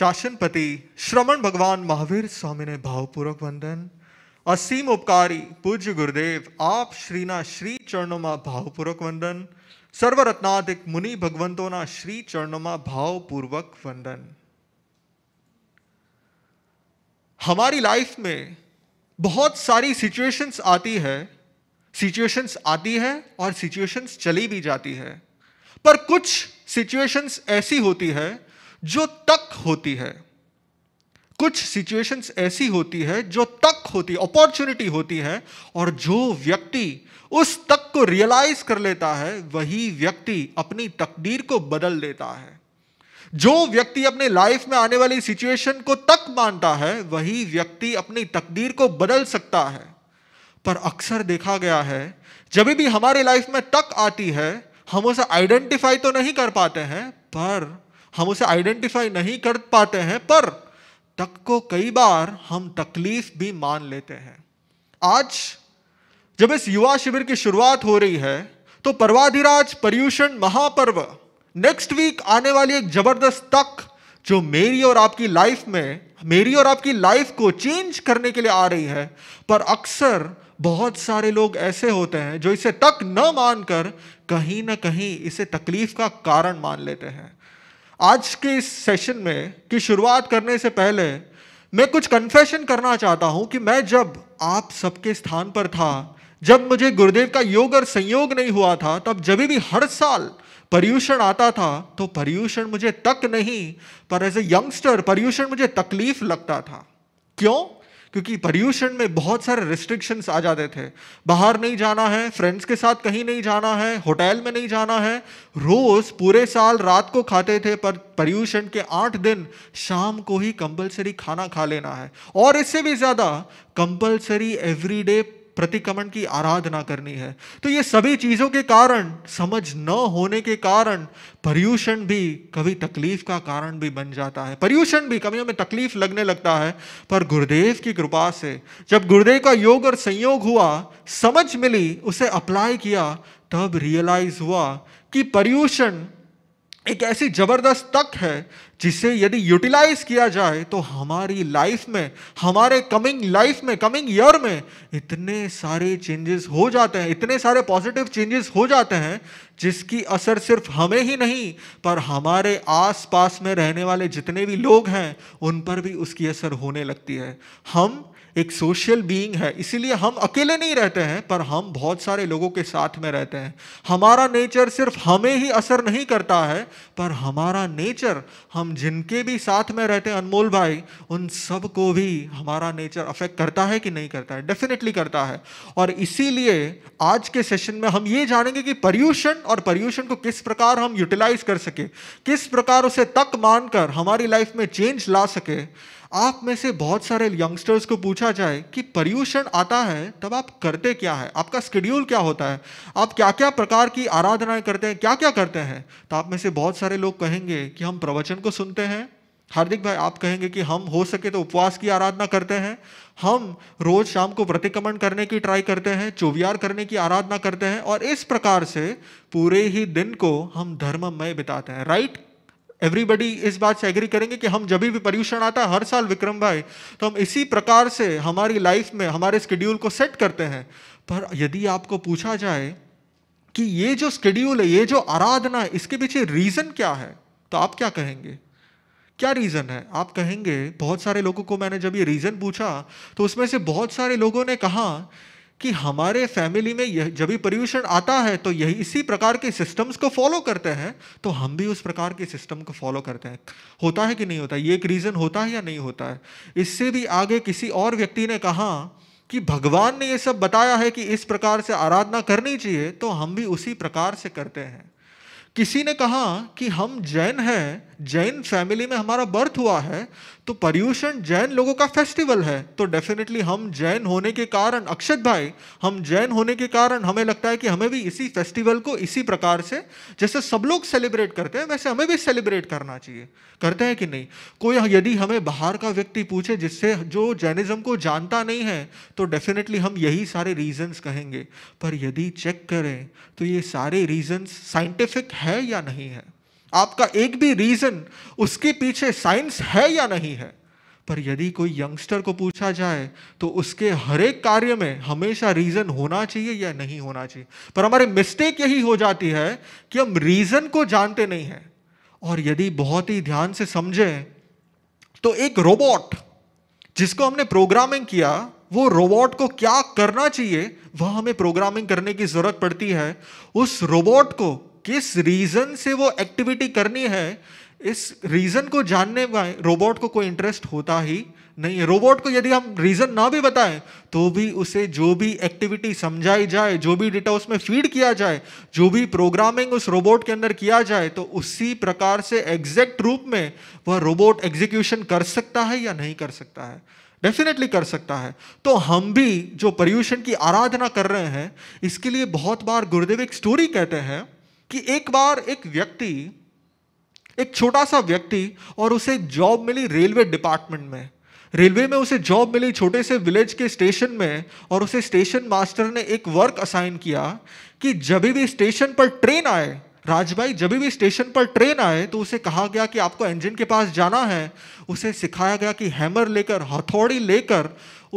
शासनपति श्रमण भगवान महावीर स्वामी ने भावपूर्वक वंदन असीम उपकारी पूज्य गुरुदेव आप श्रीना श्री चरणों में भावपूर्वक वंदन सर्वरत्नाधिक मुनि ना श्री चरणों भावपूर्वक वंदन हमारी लाइफ में बहुत सारी सिचुएशंस आती है सिचुएशंस आती है और सिचुएशंस चली भी जाती है पर कुछ सिचुएशंस ऐसी होती है जो तक होती है कुछ सिचुएशंस ऐसी होती है जो तक होती अपॉर्चुनिटी होती है और जो व्यक्ति उस तक को रियलाइज कर लेता है वही व्यक्ति अपनी तकदीर को बदल देता है जो व्यक्ति अपने लाइफ में आने वाली सिचुएशन को तक मानता है वही व्यक्ति अपनी तकदीर को बदल सकता है पर अक्सर देखा गया है जब भी हमारी लाइफ में तक आती है हम उसे आइडेंटिफाई तो नहीं कर पाते हैं पर हम उसे आइडेंटिफाई नहीं कर पाते हैं पर तक को कई बार हम तकलीफ भी मान लेते हैं आज जब इस युवा शिविर की शुरुआत हो रही है तो पर्वाधिराज पर्यूषण महापर्व नेक्स्ट वीक आने वाली एक जबरदस्त तक जो मेरी और आपकी लाइफ में मेरी और आपकी लाइफ को चेंज करने के लिए आ रही है पर अक्सर बहुत सारे लोग ऐसे होते हैं जो इसे तक न मानकर कहीं ना कहीं इसे तकलीफ का कारण मान लेते हैं आज के इस सेशन में की शुरुआत करने से पहले मैं कुछ कन्फेशन करना चाहता हूँ कि मैं जब आप सबके स्थान पर था जब मुझे गुरुदेव का योग और संयोग नहीं हुआ था तब जब भी हर साल पर्यूषण आता था तो पर्यूषण मुझे तक नहीं पर एज ए यंगस्टर पर्यूषण मुझे तकलीफ लगता था क्यों क्योंकि पर्यूषण में बहुत सारे रिस्ट्रिक्शंस आ जाते थे बाहर नहीं जाना है फ्रेंड्स के साथ कहीं नहीं जाना है होटल में नहीं जाना है रोज़ पूरे साल रात को खाते थे पर पर्यूषण के आठ दिन शाम को ही कंपलसरी खाना खा लेना है और इससे भी ज़्यादा कंपलसरी एवरीडे प्रतिक्रमण की आराधना करनी है तो ये सभी चीज़ों के कारण समझ न होने के कारण पर्यूषण भी कभी तकलीफ का कारण भी बन जाता है पर्यूषण भी कभी हमें तकलीफ लगने लगता है पर गुरुदेव की कृपा से जब गुरुदेव का योग और संयोग हुआ समझ मिली उसे अप्लाई किया तब रियलाइज हुआ कि पर्यूषण एक ऐसी ज़बरदस्त तक है जिसे यदि यूटिलाइज किया जाए तो हमारी लाइफ में हमारे कमिंग लाइफ में कमिंग ईयर में इतने सारे चेंजेस हो जाते हैं इतने सारे पॉजिटिव चेंजेस हो जाते हैं जिसकी असर सिर्फ हमें ही नहीं पर हमारे आस पास में रहने वाले जितने भी लोग हैं उन पर भी उसकी असर होने लगती है हम एक सोशल बीइंग है इसीलिए हम अकेले नहीं रहते हैं पर हम बहुत सारे लोगों के साथ में रहते हैं हमारा नेचर सिर्फ हमें ही असर नहीं करता है पर हमारा नेचर हम जिनके भी साथ में रहते हैं अनमोल भाई उन सब को भी हमारा नेचर अफेक्ट करता है कि नहीं करता है डेफिनेटली करता है और इसीलिए आज के सेशन में हम ये जानेंगे कि पर्यूषण और पर्यूषण को किस प्रकार हम यूटिलाइज कर सके किस प्रकार उसे तक मानकर हमारी लाइफ में चेंज ला सके आप में से बहुत सारे यंगस्टर्स को पूछा जाए कि पर्यूषण आता है तब आप करते क्या है आपका स्केड्यूल क्या होता है आप क्या क्या प्रकार की आराधनाएं करते हैं क्या क्या करते हैं तो आप में से बहुत सारे लोग कहेंगे कि हम प्रवचन को सुनते हैं हार्दिक भाई आप कहेंगे कि हम हो सके तो उपवास की आराधना करते हैं हम रोज शाम को प्रतिक्रमण करने की ट्राई करते हैं चोवियार करने की आराधना करते हैं और इस प्रकार से पूरे ही दिन को हम धर्ममय बिताते हैं राइट एवरीबडी इस बात से एग्री करेंगे कि हम जब भी पर्यूषण आता है हर साल विक्रम भाई तो हम इसी प्रकार से हमारी लाइफ में हमारे स्केड्यूल को सेट करते हैं पर यदि आपको पूछा जाए कि ये जो स्केड्यूल है ये जो आराधना है इसके पीछे रीज़न क्या है तो आप क्या कहेंगे क्या रीज़न है आप कहेंगे बहुत सारे लोगों को मैंने जब ये रीज़न पूछा तो उसमें से बहुत सारे लोगों ने कहा कि हमारे फैमिली में यह जब भी पर्यूषण आता है तो यही इसी प्रकार के सिस्टम्स को फॉलो करते हैं तो हम भी उस प्रकार के सिस्टम को फॉलो करते हैं होता है कि नहीं होता ये एक रीज़न होता है या नहीं होता है इससे भी आगे किसी और व्यक्ति ने कहा कि भगवान ने ये सब बताया है कि इस प्रकार से आराधना करनी चाहिए तो हम भी उसी प्रकार से करते हैं किसी ने कहा कि हम जैन हैं जैन फैमिली में हमारा बर्थ हुआ है तो पर्यूषण जैन लोगों का फेस्टिवल है तो डेफिनेटली हम जैन होने के कारण अक्षत भाई हम जैन होने के कारण हमें लगता है कि हमें भी इसी फेस्टिवल को इसी प्रकार से जैसे सब लोग सेलिब्रेट करते हैं वैसे हमें भी सेलिब्रेट करना चाहिए करते हैं कि नहीं कोई यदि हमें बाहर का व्यक्ति पूछे जिससे जो जैनिज़्म को जानता नहीं है तो डेफिनेटली हम यही सारे रीजन्स कहेंगे पर यदि चेक करें तो ये सारे रीजन्स साइंटिफिक है या नहीं है आपका एक भी रीज़न उसके पीछे साइंस है या नहीं है पर यदि कोई यंगस्टर को पूछा जाए तो उसके हर एक कार्य में हमेशा रीज़न होना चाहिए या नहीं होना चाहिए पर हमारी मिस्टेक यही हो जाती है कि हम रीज़न को जानते नहीं हैं और यदि बहुत ही ध्यान से समझें तो एक रोबोट जिसको हमने प्रोग्रामिंग किया वो रोबोट को क्या करना चाहिए वह हमें प्रोग्रामिंग करने की ज़रूरत पड़ती है उस रोबोट को किस रीजन से वो एक्टिविटी करनी है इस रीजन को जानने में रोबोट को कोई इंटरेस्ट होता ही नहीं है रोबोट को यदि हम रीजन ना भी बताएं तो भी उसे जो भी एक्टिविटी समझाई जाए जो भी डेटा उसमें फीड किया जाए जो भी प्रोग्रामिंग उस रोबोट के अंदर किया जाए तो उसी प्रकार से एग्जैक्ट रूप में वह रोबोट एग्जीक्यूशन कर सकता है या नहीं कर सकता है डेफिनेटली कर सकता है तो हम भी जो पर्यूषण की आराधना कर रहे हैं इसके लिए बहुत बार गुरुदेव एक स्टोरी कहते हैं कि एक बार एक व्यक्ति एक छोटा सा व्यक्ति और उसे जॉब मिली रेलवे डिपार्टमेंट में रेलवे में उसे जॉब मिली छोटे से विलेज के स्टेशन में और उसे स्टेशन मास्टर ने एक वर्क असाइन किया कि जब भी स्टेशन पर ट्रेन आए राजभाई जब भी स्टेशन पर ट्रेन आए तो उसे कहा गया कि आपको इंजन के पास जाना है उसे सिखाया गया कि हैमर लेकर हथौड़ी लेकर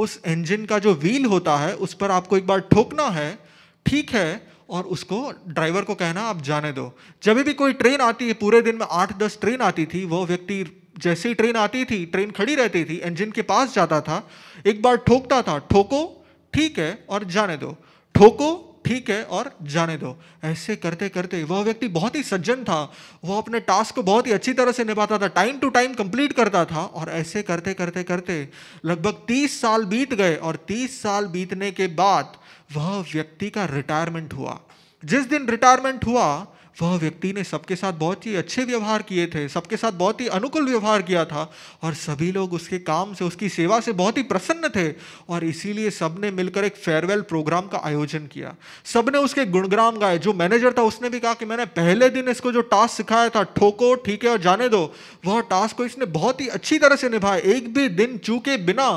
उस इंजन का जो व्हील होता है उस पर आपको एक बार ठोकना है ठीक है और उसको ड्राइवर को कहना आप जाने दो जब भी कोई ट्रेन आती है पूरे दिन में आठ दस ट्रेन आती थी वो व्यक्ति जैसे ही ट्रेन आती थी ट्रेन खड़ी रहती थी इंजन के पास जाता था एक बार ठोकता था ठोको ठीक है और जाने दो ठोको ठीक है और जाने दो ऐसे करते करते वह व्यक्ति बहुत ही सज्जन था वह अपने टास्क को बहुत ही अच्छी तरह से निभाता था टाइम टू टाइम कंप्लीट करता था और ऐसे करते करते करते लगभग तीस साल बीत गए और तीस साल बीतने के बाद वह व्यक्ति का रिटायरमेंट हुआ जिस दिन रिटायरमेंट हुआ वह व्यक्ति ने सबके साथ बहुत ही अच्छे व्यवहार किए थे सबके साथ बहुत ही अनुकूल व्यवहार किया था और सभी लोग उसके काम से उसकी सेवा से बहुत ही प्रसन्न थे और इसीलिए सब ने मिलकर एक फेयरवेल प्रोग्राम का आयोजन किया सब ने उसके गुणग्राम गाए जो मैनेजर था उसने भी कहा कि मैंने पहले दिन इसको जो टास्क सिखाया था ठोको ठीक है और जाने दो वह टास्क को इसने बहुत ही अच्छी तरह से निभाया एक भी दिन चूके बिना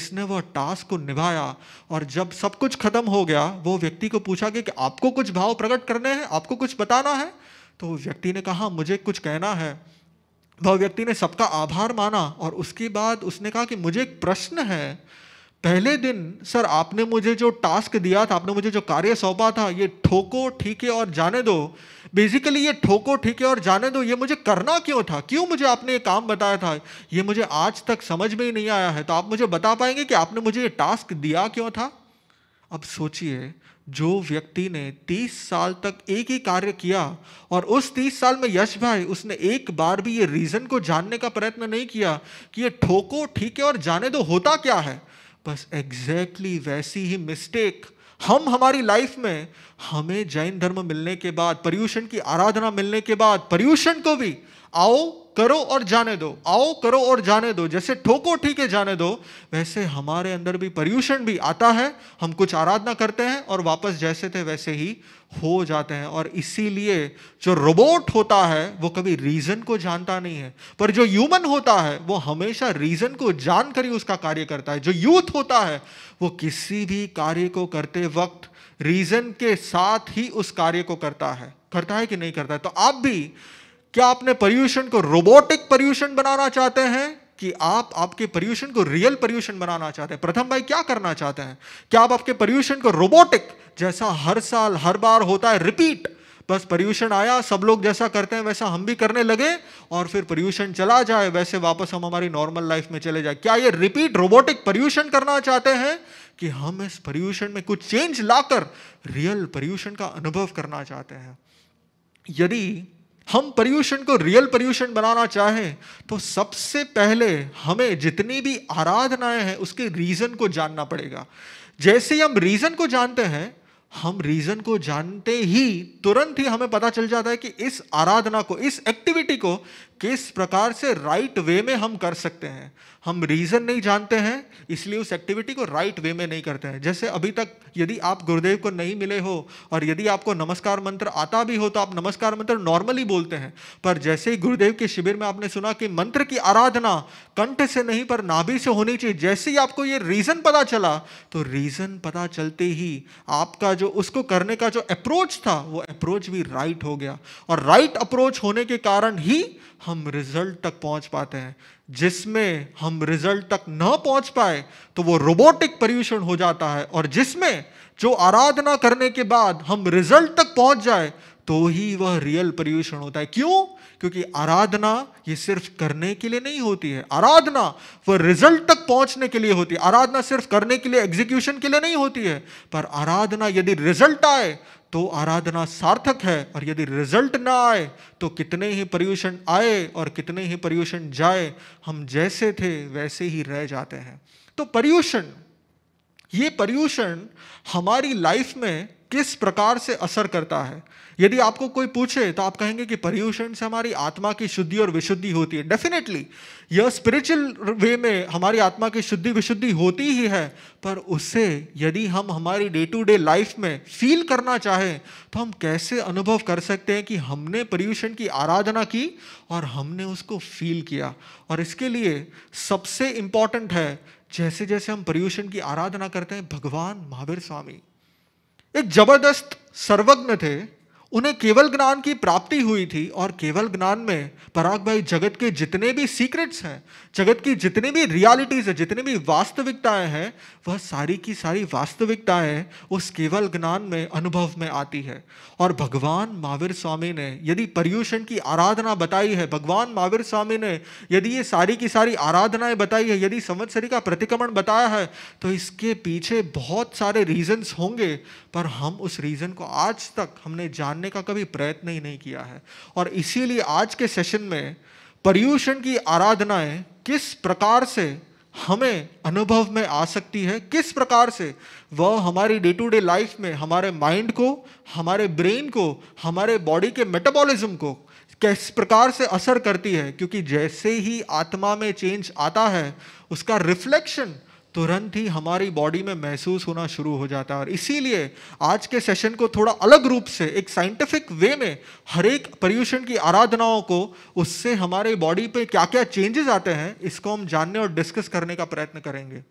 इसने वह टास्क को निभाया और जब सब कुछ खत्म हो गया वो व्यक्ति को पूछा कि, कि आपको कुछ भाव प्रकट करने हैं आपको कुछ बताना है है तो व्यक्ति ने कहा मुझे कुछ कहना है वह व्यक्ति ने सबका आभार माना और उसके बाद उसने कहा कि मुझे एक प्रश्न है पहले दिन सर आपने मुझे जो टास्क दिया था आपने मुझे जो कार्य सौंपा था ये ठोको ठीके और जाने दो बेसिकली ये ठोको ठीके और जाने दो ये मुझे करना क्यों था क्यों मुझे आपने ये काम बताया था ये मुझे आज तक समझ में ही नहीं आया है तो आप मुझे बता पाएंगे कि आपने मुझे ये टास्क दिया क्यों था अब सोचिए जो व्यक्ति ने 30 साल तक एक ही कार्य किया और उस 30 साल में यश भाई उसने एक बार भी ये रीज़न को जानने का प्रयत्न नहीं किया कि ये ठोको ठीक है और जाने दो होता क्या है बस एग्जैक्टली exactly वैसी ही मिस्टेक हम हमारी लाइफ में हमें जैन धर्म मिलने के बाद पर्यूषण की आराधना मिलने के बाद पर्यूषण को भी आओ करो और जाने दो आओ करो और जाने दो जैसे ठोको ठीक है जाने दो वैसे हमारे अंदर भी पर्यूषण भी आता है हम कुछ आराधना करते हैं और वापस जैसे थे वैसे ही हो जाते हैं और इसीलिए जो रोबोट होता है वो कभी रीज़न को जानता नहीं है पर जो ह्यूमन होता है वो हमेशा रीज़न को जानकर ही उसका कार्य करता है जो यूथ होता है वो किसी भी कार्य को करते वक्त रीज़न के साथ ही उस कार्य को करता है करता है कि नहीं करता है तो आप भी क्या आपने पर्यूषण को रोबोटिक पर्यूषण बनाना चाहते हैं कि आप आपके पर्यूषण को रियल पर्यूषण बनाना चाहते हैं प्रथम भाई क्या करना चाहते हैं क्या आप आपके पर्यूषण को रोबोटिक जैसा हर साल हर बार होता है रिपीट बस पर्यूषण आया सब लोग जैसा करते हैं वैसा हम भी करने लगे और फिर पर्यूषण चला जाए वैसे वापस हम हमारी नॉर्मल लाइफ में चले जाए क्या ये रिपीट रोबोटिक पर्यूषण करना चाहते हैं कि हम इस पर्यूषण में कुछ चेंज लाकर रियल पर्यूषण का अनुभव करना चाहते हैं यदि हम पर्यूषण को रियल पर्यूषण बनाना चाहें तो सबसे पहले हमें जितनी भी आराधनाएं हैं उसके रीज़न को जानना पड़ेगा जैसे ही हम रीज़न को जानते हैं हम रीज़न को जानते ही तुरंत ही हमें पता चल जाता है कि इस आराधना को इस एक्टिविटी को किस प्रकार से राइट वे में हम कर सकते हैं हम रीज़न नहीं जानते हैं इसलिए उस एक्टिविटी को राइट वे में नहीं करते हैं जैसे अभी तक यदि आप गुरुदेव को नहीं मिले हो और यदि आपको नमस्कार मंत्र आता भी हो तो आप नमस्कार मंत्र नॉर्मली बोलते हैं पर जैसे ही गुरुदेव के शिविर में आपने सुना कि मंत्र की आराधना कंठ से नहीं पर नाभि से होनी चाहिए जैसे ही आपको ये रीज़न पता चला तो रीज़न पता चलते ही आपका जो उसको करने का जो अप्रोच था वो अप्रोच भी राइट हो गया और राइट अप्रोच होने के कारण ही हम रिजल्ट तक पहुंच पाते हैं जिसमें हम रिजल्ट तक न पहुंच पाए तो वो रोबोटिक पर्यूषण हो जाता है और जिसमें जो आराधना करने के बाद हम रिजल्ट तक पहुंच जाए तो ही वह रियल पर्यूषण होता है क्यों क्योंकि आराधना ये सिर्फ करने के लिए नहीं होती है आराधना वह रिजल्ट तक पहुंचने के लिए होती है आराधना सिर्फ करने के लिए एग्जीक्यूशन के लिए नहीं होती है पर आराधना यदि रिजल्ट आए तो आराधना सार्थक है और यदि रिजल्ट ना आए तो कितने ही पर्यूषण आए और कितने ही पर्यूषण जाए हम जैसे थे वैसे ही रह जाते हैं तो पर्यूषण ये पर्यूषण हमारी लाइफ में किस प्रकार से असर करता है यदि आपको कोई पूछे तो आप कहेंगे कि पर्यूषण से हमारी आत्मा की शुद्धि और विशुद्धि होती है डेफिनेटली यह स्पिरिचुअल वे में हमारी आत्मा की शुद्धि विशुद्धि होती ही है पर उससे यदि हम हमारी डे टू डे लाइफ में फील करना चाहें तो हम कैसे अनुभव कर सकते हैं कि हमने पर्यूषण की आराधना की और हमने उसको फील किया और इसके लिए सबसे इंपॉर्टेंट है जैसे जैसे हम पर्यूषण की आराधना करते हैं भगवान महावीर स्वामी एक जबरदस्त सर्वज्ञ थे उन्हें केवल ज्ञान की प्राप्ति हुई थी और केवल ज्ञान में पराग भाई जगत के जितने भी सीक्रेट्स हैं जगत की जितनी भी रियलिटीज़ है जितनी भी वास्तविकताएं हैं वह सारी की सारी वास्तविकताएं उस केवल ज्ञान में अनुभव में आती है और भगवान महावीर स्वामी ने यदि पर्यूषण की आराधना बताई है भगवान महावीर स्वामी ने यदि ये सारी की सारी आराधनाएं बताई है यदि संवत्सरी का प्रतिक्रमण बताया है तो इसके पीछे बहुत सारे रीजन्स होंगे पर हम उस रीज़न को आज तक हमने जानने करने का कभी प्रयत्न ही नहीं किया है और इसीलिए आज के सेशन में पर्यूषण की आराधनाएं किस प्रकार से हमें अनुभव में आ सकती है किस प्रकार से वह हमारी डे टू डे लाइफ में हमारे माइंड को हमारे ब्रेन को हमारे बॉडी के मेटाबॉलिज्म को किस प्रकार से असर करती है क्योंकि जैसे ही आत्मा में चेंज आता है उसका रिफ्लेक्शन तुरंत ही हमारी बॉडी में महसूस होना शुरू हो जाता है और इसीलिए आज के सेशन को थोड़ा अलग रूप से एक साइंटिफिक वे में हर एक पर्यूषण की आराधनाओं को उससे हमारे बॉडी पे क्या क्या चेंजेस आते हैं इसको हम जानने और डिस्कस करने का प्रयत्न करेंगे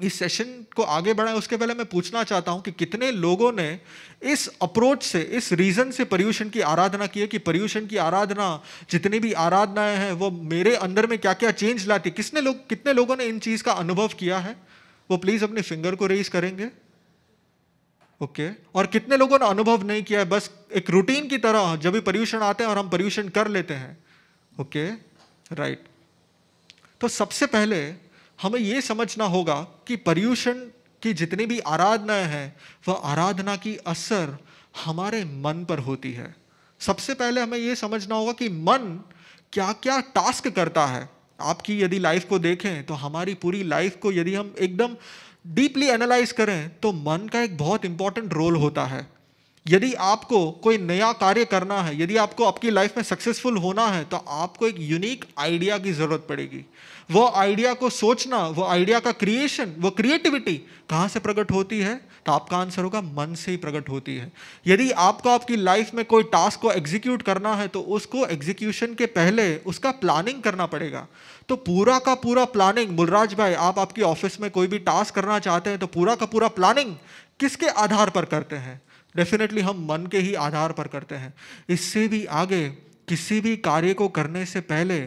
इस सेशन को आगे बढ़ाएं उसके पहले मैं पूछना चाहता हूं कि कितने लोगों ने इस अप्रोच से इस रीज़न से पर्यूषण की आराधना की है कि पर्यूषण की आराधना जितनी भी आराधनाएं हैं वो मेरे अंदर में क्या क्या चेंज लाती किसने लोग कितने लोगों ने इन चीज़ का अनुभव किया है वो प्लीज़ अपने फिंगर को रेज करेंगे ओके okay. और कितने लोगों ने अनुभव नहीं किया है बस एक रूटीन की तरह जब भी पर्यूषण आते हैं और हम पर्यूषण कर लेते हैं ओके okay. Right right. तो सबसे पहले हमें ये समझना होगा कि पर्यूषण की जितनी भी आराधनाएं हैं वह आराधना की असर हमारे मन पर होती है सबसे पहले हमें ये समझना होगा कि मन क्या क्या टास्क करता है आपकी यदि लाइफ को देखें तो हमारी पूरी लाइफ को यदि हम एकदम डीपली एनालाइज करें तो मन का एक बहुत इंपॉर्टेंट रोल होता है यदि आपको कोई नया कार्य करना है यदि आपको आपकी लाइफ में सक्सेसफुल होना है तो आपको एक यूनिक आइडिया की ज़रूरत पड़ेगी वो आइडिया को सोचना वो आइडिया का क्रिएशन वो क्रिएटिविटी कहाँ से प्रकट होती है तो आपका आंसर होगा मन से ही प्रकट होती है यदि आपको आपकी लाइफ में कोई टास्क को एग्जीक्यूट करना है तो उसको एग्जीक्यूशन के पहले उसका प्लानिंग करना पड़ेगा तो पूरा का पूरा प्लानिंग मुलराज भाई आप आपकी ऑफिस में कोई भी टास्क करना चाहते हैं तो पूरा का पूरा प्लानिंग किसके आधार पर करते हैं डेफिनेटली हम मन के ही आधार पर करते हैं इससे भी आगे किसी भी कार्य को करने से पहले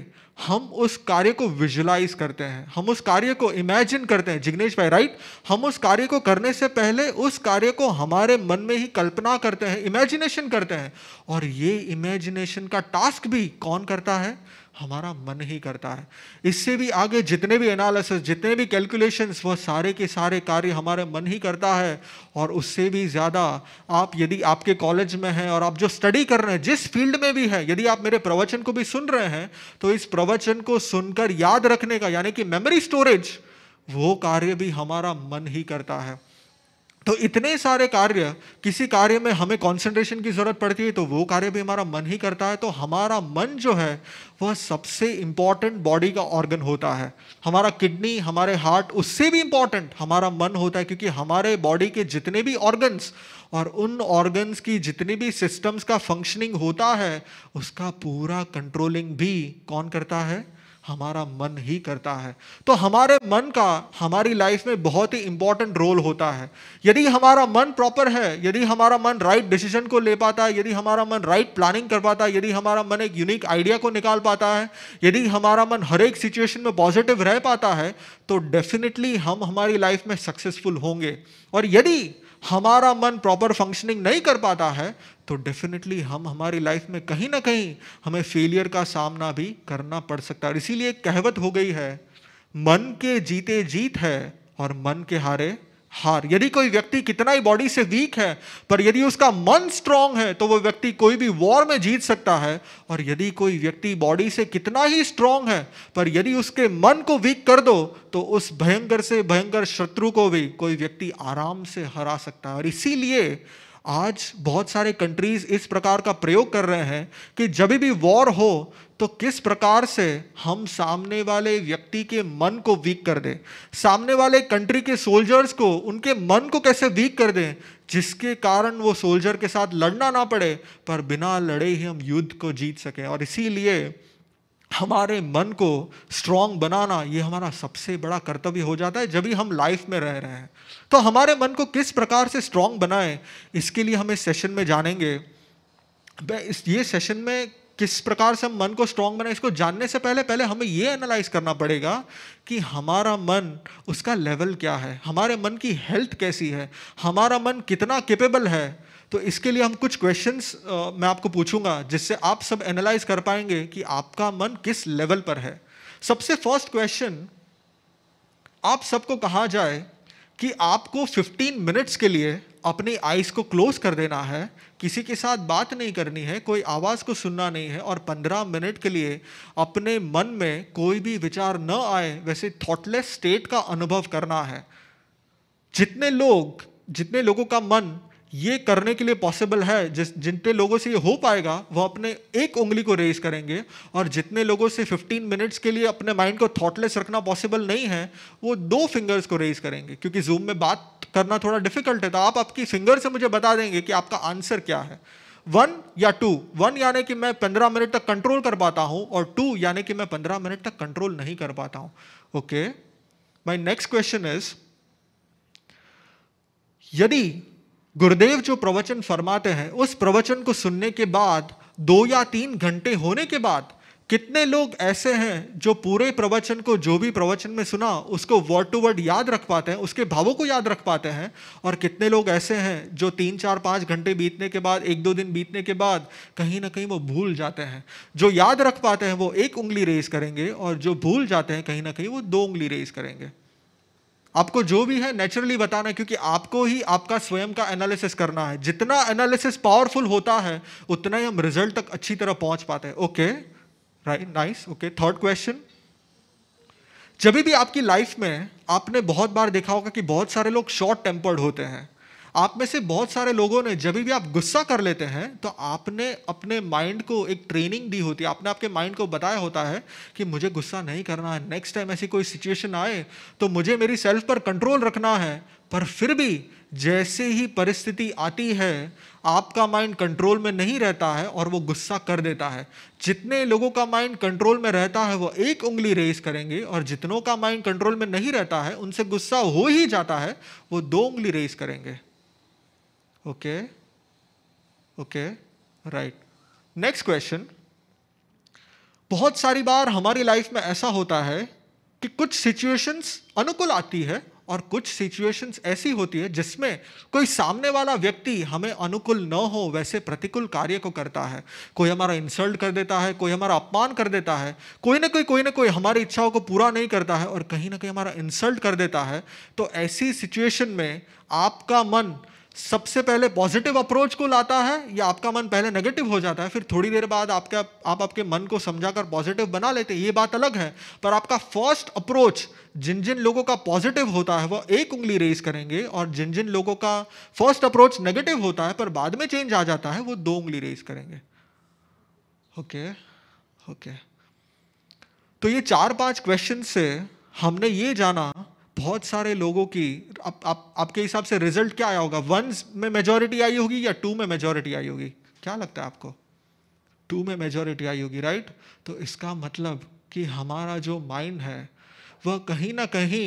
हम उस कार्य को विजुलाइज करते हैं हम उस कार्य को इमेजिन करते हैं जिग्नेश भाई राइट हम उस कार्य को करने से पहले उस कार्य को हमारे मन में ही कल्पना करते हैं इमेजिनेशन करते हैं और ये इमेजिनेशन का टास्क भी कौन करता है हमारा मन ही करता है इससे भी आगे जितने भी एनालिसिस जितने भी कैलकुलेशंस वह सारे के सारे कार्य हमारे मन ही करता है और उससे भी ज़्यादा आप यदि आपके कॉलेज में हैं और आप जो स्टडी कर रहे हैं जिस फील्ड में भी है यदि आप मेरे प्रवचन को भी सुन रहे हैं तो इस प्रवचन को सुनकर याद रखने का यानी कि मेमोरी स्टोरेज वो कार्य भी हमारा मन ही करता है तो इतने सारे कार्य किसी कार्य में हमें कंसंट्रेशन की ज़रूरत पड़ती है तो वो कार्य भी हमारा मन ही करता है तो हमारा मन जो है वह सबसे इम्पॉर्टेंट बॉडी का ऑर्गन होता है हमारा किडनी हमारे हार्ट उससे भी इम्पॉर्टेंट हमारा मन होता है क्योंकि हमारे बॉडी के जितने भी ऑर्गन्स और उन ऑर्गन्स की जितनी भी सिस्टम्स का फंक्शनिंग होता है उसका पूरा कंट्रोलिंग भी कौन करता है हमारा मन ही करता है तो हमारे मन का हमारी लाइफ में बहुत ही इंपॉर्टेंट रोल होता है यदि हमारा मन प्रॉपर है यदि हमारा मन राइट डिसीजन को ले पाता है यदि हमारा मन राइट प्लानिंग कर पाता है यदि हमारा मन एक यूनिक आइडिया को निकाल पाता है यदि हमारा मन हर एक सिचुएशन में पॉजिटिव रह पाता है तो डेफिनेटली हम हमारी लाइफ में सक्सेसफुल होंगे और यदि हमारा मन प्रॉपर फंक्शनिंग नहीं कर पाता है तो डेफिनेटली हम हमारी लाइफ में कहीं ना कहीं हमें फेलियर का सामना भी करना पड़ सकता है इसीलिए कहवत हो गई है मन के जीते जीत है और मन के हारे हार यदि कोई व्यक्ति कितना ही बॉडी से वीक है पर यदि उसका मन स्ट्रांग है तो वो व्यक्ति कोई भी वॉर में जीत सकता है और यदि कोई व्यक्ति बॉडी से कितना ही स्ट्रांग है पर यदि उसके मन को वीक कर दो तो उस भयंकर से भयंकर शत्रु को भी कोई व्यक्ति आराम से हरा सकता है और इसीलिए आज बहुत सारे कंट्रीज़ इस प्रकार का प्रयोग कर रहे हैं कि जब भी वॉर हो तो किस प्रकार से हम सामने वाले व्यक्ति के मन को वीक कर दें सामने वाले कंट्री के सोल्जर्स को उनके मन को कैसे वीक कर दें जिसके कारण वो सोल्जर के साथ लड़ना ना पड़े पर बिना लड़े ही हम युद्ध को जीत सकें और इसीलिए हमारे मन को स्ट्रांग बनाना ये हमारा सबसे बड़ा कर्तव्य हो जाता है जब भी हम लाइफ में रह रहे हैं तो हमारे मन को किस प्रकार से स्ट्रांग बनाएं इसके लिए हम इस सेशन में जानेंगे इस ये सेशन में किस प्रकार से हम मन को स्ट्रांग बनाए इसको जानने से पहले पहले हमें ये एनालाइज करना पड़ेगा कि हमारा मन उसका लेवल क्या है हमारे मन की हेल्थ कैसी है हमारा मन कितना केपेबल है तो इसके लिए हम कुछ क्वेश्चंस मैं आपको पूछूंगा जिससे आप सब एनालाइज कर पाएंगे कि आपका मन किस लेवल पर है सबसे फर्स्ट क्वेश्चन आप सबको कहा जाए कि आपको 15 मिनट्स के लिए अपनी आइज़ को क्लोज कर देना है किसी के साथ बात नहीं करनी है कोई आवाज़ को सुनना नहीं है और 15 मिनट के लिए अपने मन में कोई भी विचार न आए वैसे थॉटलेस स्टेट का अनुभव करना है जितने लोग जितने लोगों का मन ये करने के लिए पॉसिबल है जिस जितने लोगों से ये हो पाएगा वो अपने एक उंगली को रेज करेंगे और जितने लोगों से 15 मिनट्स के लिए अपने माइंड को थॉटलेस रखना पॉसिबल नहीं है वो दो फिंगर्स को रेज करेंगे क्योंकि जूम में बात करना थोड़ा डिफिकल्ट है तो आप आपकी फिंगर से मुझे बता देंगे कि आपका आंसर क्या है वन या टू वन यानी कि मैं पंद्रह मिनट तक कंट्रोल कर पाता हूँ और टू यानी कि मैं पंद्रह मिनट तक कंट्रोल नहीं कर पाता हूँ okay my next question is यदि गुरुदेव जो प्रवचन फरमाते हैं उस प्रवचन को सुनने के बाद दो या तीन घंटे होने के बाद कितने लोग ऐसे हैं जो पूरे प्रवचन को जो भी प्रवचन में सुना उसको वर्ड टू वर्ड याद रख पाते हैं उसके भावों को याद रख पाते हैं और कितने लोग ऐसे हैं जो तीन चार पाँच घंटे बीतने के बाद एक दो दिन बीतने के बाद कहीं ना कहीं वो भूल जाते हैं जो याद रख पाते हैं वो एक उंगली रेज करेंगे और जो भूल जाते हैं कहीं ना कहीं वो दो उंगली रेज करेंगे आपको जो भी है नेचुरली बताना है क्योंकि आपको ही आपका स्वयं का एनालिसिस करना है जितना एनालिसिस पावरफुल होता है उतना ही हम रिजल्ट तक अच्छी तरह पहुंच पाते हैं okay right nice okay third question जब भी आपकी लाइफ में आपने बहुत बार देखा होगा कि बहुत सारे लोग शॉर्ट टेम्पर्ड होते हैं आप में से बहुत सारे लोगों ने जब भी आप गुस्सा कर लेते हैं तो आपने अपने माइंड को एक ट्रेनिंग दी होती है आपने आपके माइंड को बताया होता है कि मुझे गुस्सा नहीं करना है नेक्स्ट टाइम ऐसी कोई सिचुएशन आए तो मुझे मेरी सेल्फ पर कंट्रोल रखना है पर फिर भी जैसे ही परिस्थिति आती है आपका माइंड कंट्रोल में नहीं रहता है और वो गुस्सा कर देता है जितने लोगों का माइंड कंट्रोल में रहता है वो एक उंगली रेस करेंगे और जितनों का माइंड कंट्रोल में नहीं रहता है उनसे गुस्सा हो ही जाता है वो दो उंगली रेस करेंगे okay okay right next question बहुत सारी बार हमारी लाइफ में ऐसा होता है कि कुछ सिचुएशंस अनुकूल आती है और कुछ सिचुएशंस ऐसी होती है जिसमें कोई सामने वाला व्यक्ति हमें अनुकूल न हो वैसे प्रतिकूल कार्य को करता है कोई हमारा इंसल्ट कर देता है कोई हमारा अपमान कर देता है कोई ना कोई कोई ना कोई हमारी इच्छाओं को पूरा नहीं करता है और कहीं ना कहीं हमारा इंसल्ट कर देता है तो ऐसी सिचुएशन में आपका मन सबसे पहले पॉजिटिव अप्रोच को लाता है या आपका मन पहले नेगेटिव हो जाता है फिर थोड़ी देर बाद आपका आप आपके मन को समझाकर पॉजिटिव बना लेते हैं ये बात अलग है पर आपका फर्स्ट अप्रोच जिन जिन लोगों का पॉजिटिव होता है वह एक उंगली रेज करेंगे और जिन जिन लोगों का फर्स्ट अप्रोच नेगेटिव होता है पर बाद में चेंज आ जाता है वो दो उंगली रेज करेंगे ओके ओके तो ये चार पांच क्वेश्चन से हमने ये जाना बहुत सारे लोगों की आप, आप, आपके हिसाब से रिजल्ट क्या आया होगा वन में मेजोरिटी आई होगी या टू में मेजोरिटी आई होगी क्या लगता है आपको टू में मेजोरिटी आई होगी राइट तो इसका मतलब कि हमारा जो माइंड है वह कहीं ना कहीं